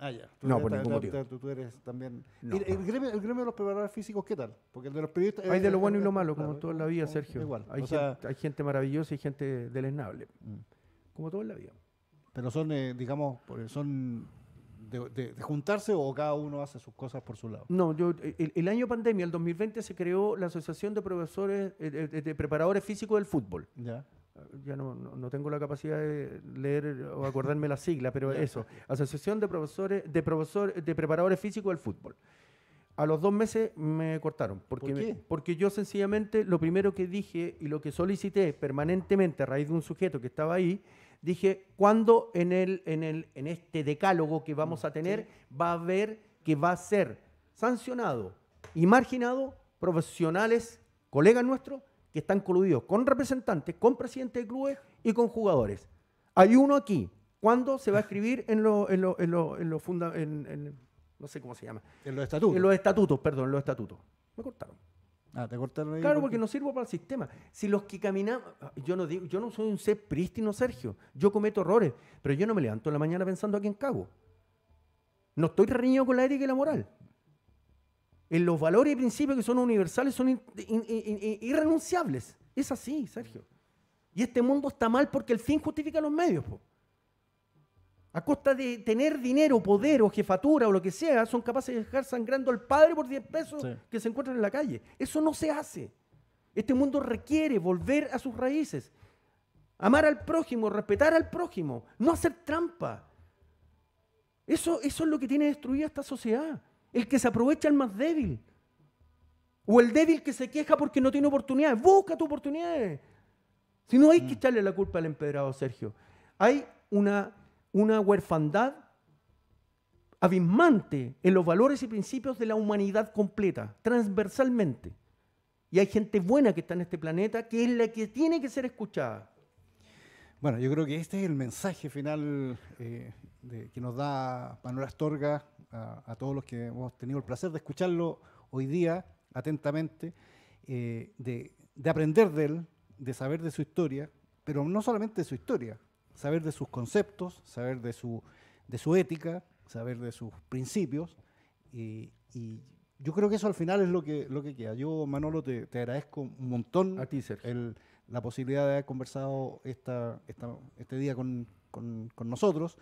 Ah, ya. no, Tú, eres también... el, gremio, de los preparadores físicos, ¿qué tal? Porque el de los periodistas... Hay de lo bueno y lo malo, como toda la vida, Sergio. Igual. Hay, gente, maravillosa y gente deleznable. Mm. Como toda la vida. Pero son, eh, digamos, son de, juntarse o cada uno hace sus cosas por su lado? No, yo, el, año pandemia, el 2020, se creó la Asociación de Profesores, eh, de Preparadores Físicos del Fútbol. Ya ya no, tengo la capacidad de leer o acordarme la sigla, pero eso, Asociación de Profesores, de de Preparadores Físicos del Fútbol. A los dos meses me cortaron, porque, porque yo sencillamente lo primero que dije y lo que solicité permanentemente a raíz de un sujeto que estaba ahí, dije, ¿cuándo en, el, en, el, en este decálogo que vamos a mm, tener va a haber que va a ser sancionado y marginado profesionales, colegas nuestros, que están coludidos con representantes, con presidentes de clubes y con jugadores. Hay uno aquí. ¿Cuándo se va a escribir en los en en no sé cómo se llama? los estatutos. En los estatutos, perdón, en los estatutos. Me cortaron. Ah, te cortaron ahí. Claro, porque... no sirvo para el sistema. Si los que caminamos, yo no digo, yo no soy un ser prístino, Sergio. Yo cometo errores, pero yo no me levanto en la mañana pensando a quién cago. No estoy reñido con la ética y la moral en los valores y principios que son universales son irrenunciables. Es así, Sergio. Y este mundo está mal porque el fin justifica los medios. A costa de tener dinero, poder o jefatura o lo que sea, son capaces de dejar sangrando al padre por 10 pesos que se encuentran en la calle. Eso no se hace. Este mundo requiere volver a sus raíces. Amar al prójimo, respetar al prójimo, no hacer trampa. Eso, eso es lo que tiene destruida esta sociedad el que se aprovecha el más débil. O el débil que se queja porque no tiene oportunidades. Busca tu oportunidad. Si no hay que mm. echarle la culpa al empedrado, Sergio. Hay una, una huerfandad abismante en los valores y principios de la humanidad completa, transversalmente. Y hay gente buena que está en este planeta que es la que tiene que ser escuchada. Bueno, yo creo que este es el mensaje final eh, que nos da Manuel Astorga a, todos los que hemos tenido el placer de escucharlo hoy día atentamente, eh, de, de aprender de él, de saber de su historia, pero no solamente de su historia, saber de sus conceptos, saber de su, de su ética, saber de sus principios. Y, yo creo que eso al final es lo que, lo que queda. Yo, Manolo, te, te agradezco un montón a ti, la posibilidad de haber conversado esta, este día con, con, con nosotros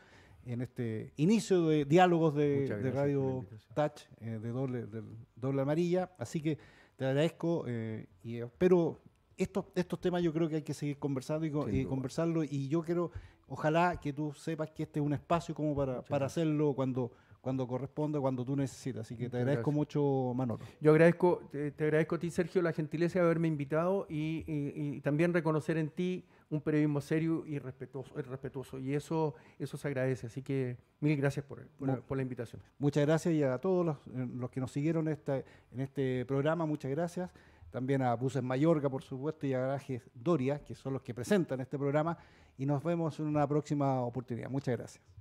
en este inicio de diálogos de, Radio Touch, eh, de, doble, doble amarilla. Así que te agradezco pero eh, y espero estos, estos temas yo creo que hay que seguir conversando y, conversarlo y yo quiero, ojalá que tú sepas que este es un espacio como para, hacerlo cuando cuando corresponda, cuando tú necesitas. Así que te agradezco mucho, Manolo. Yo agradezco, te, agradezco a ti, Sergio, la gentileza de haberme invitado y también reconocer en ti un periodismo serio y respetuoso. Eh, respetuoso y eso, eso se agradece. Así que mil gracias por, por, la invitación. Muchas gracias y a todos eh, los, que nos siguieron esta, en este programa, muchas gracias. También a Buses Mayorga, por supuesto, y a Garajes Doria, que son los que presentan este programa. Y nos vemos en una próxima oportunidad. Muchas gracias.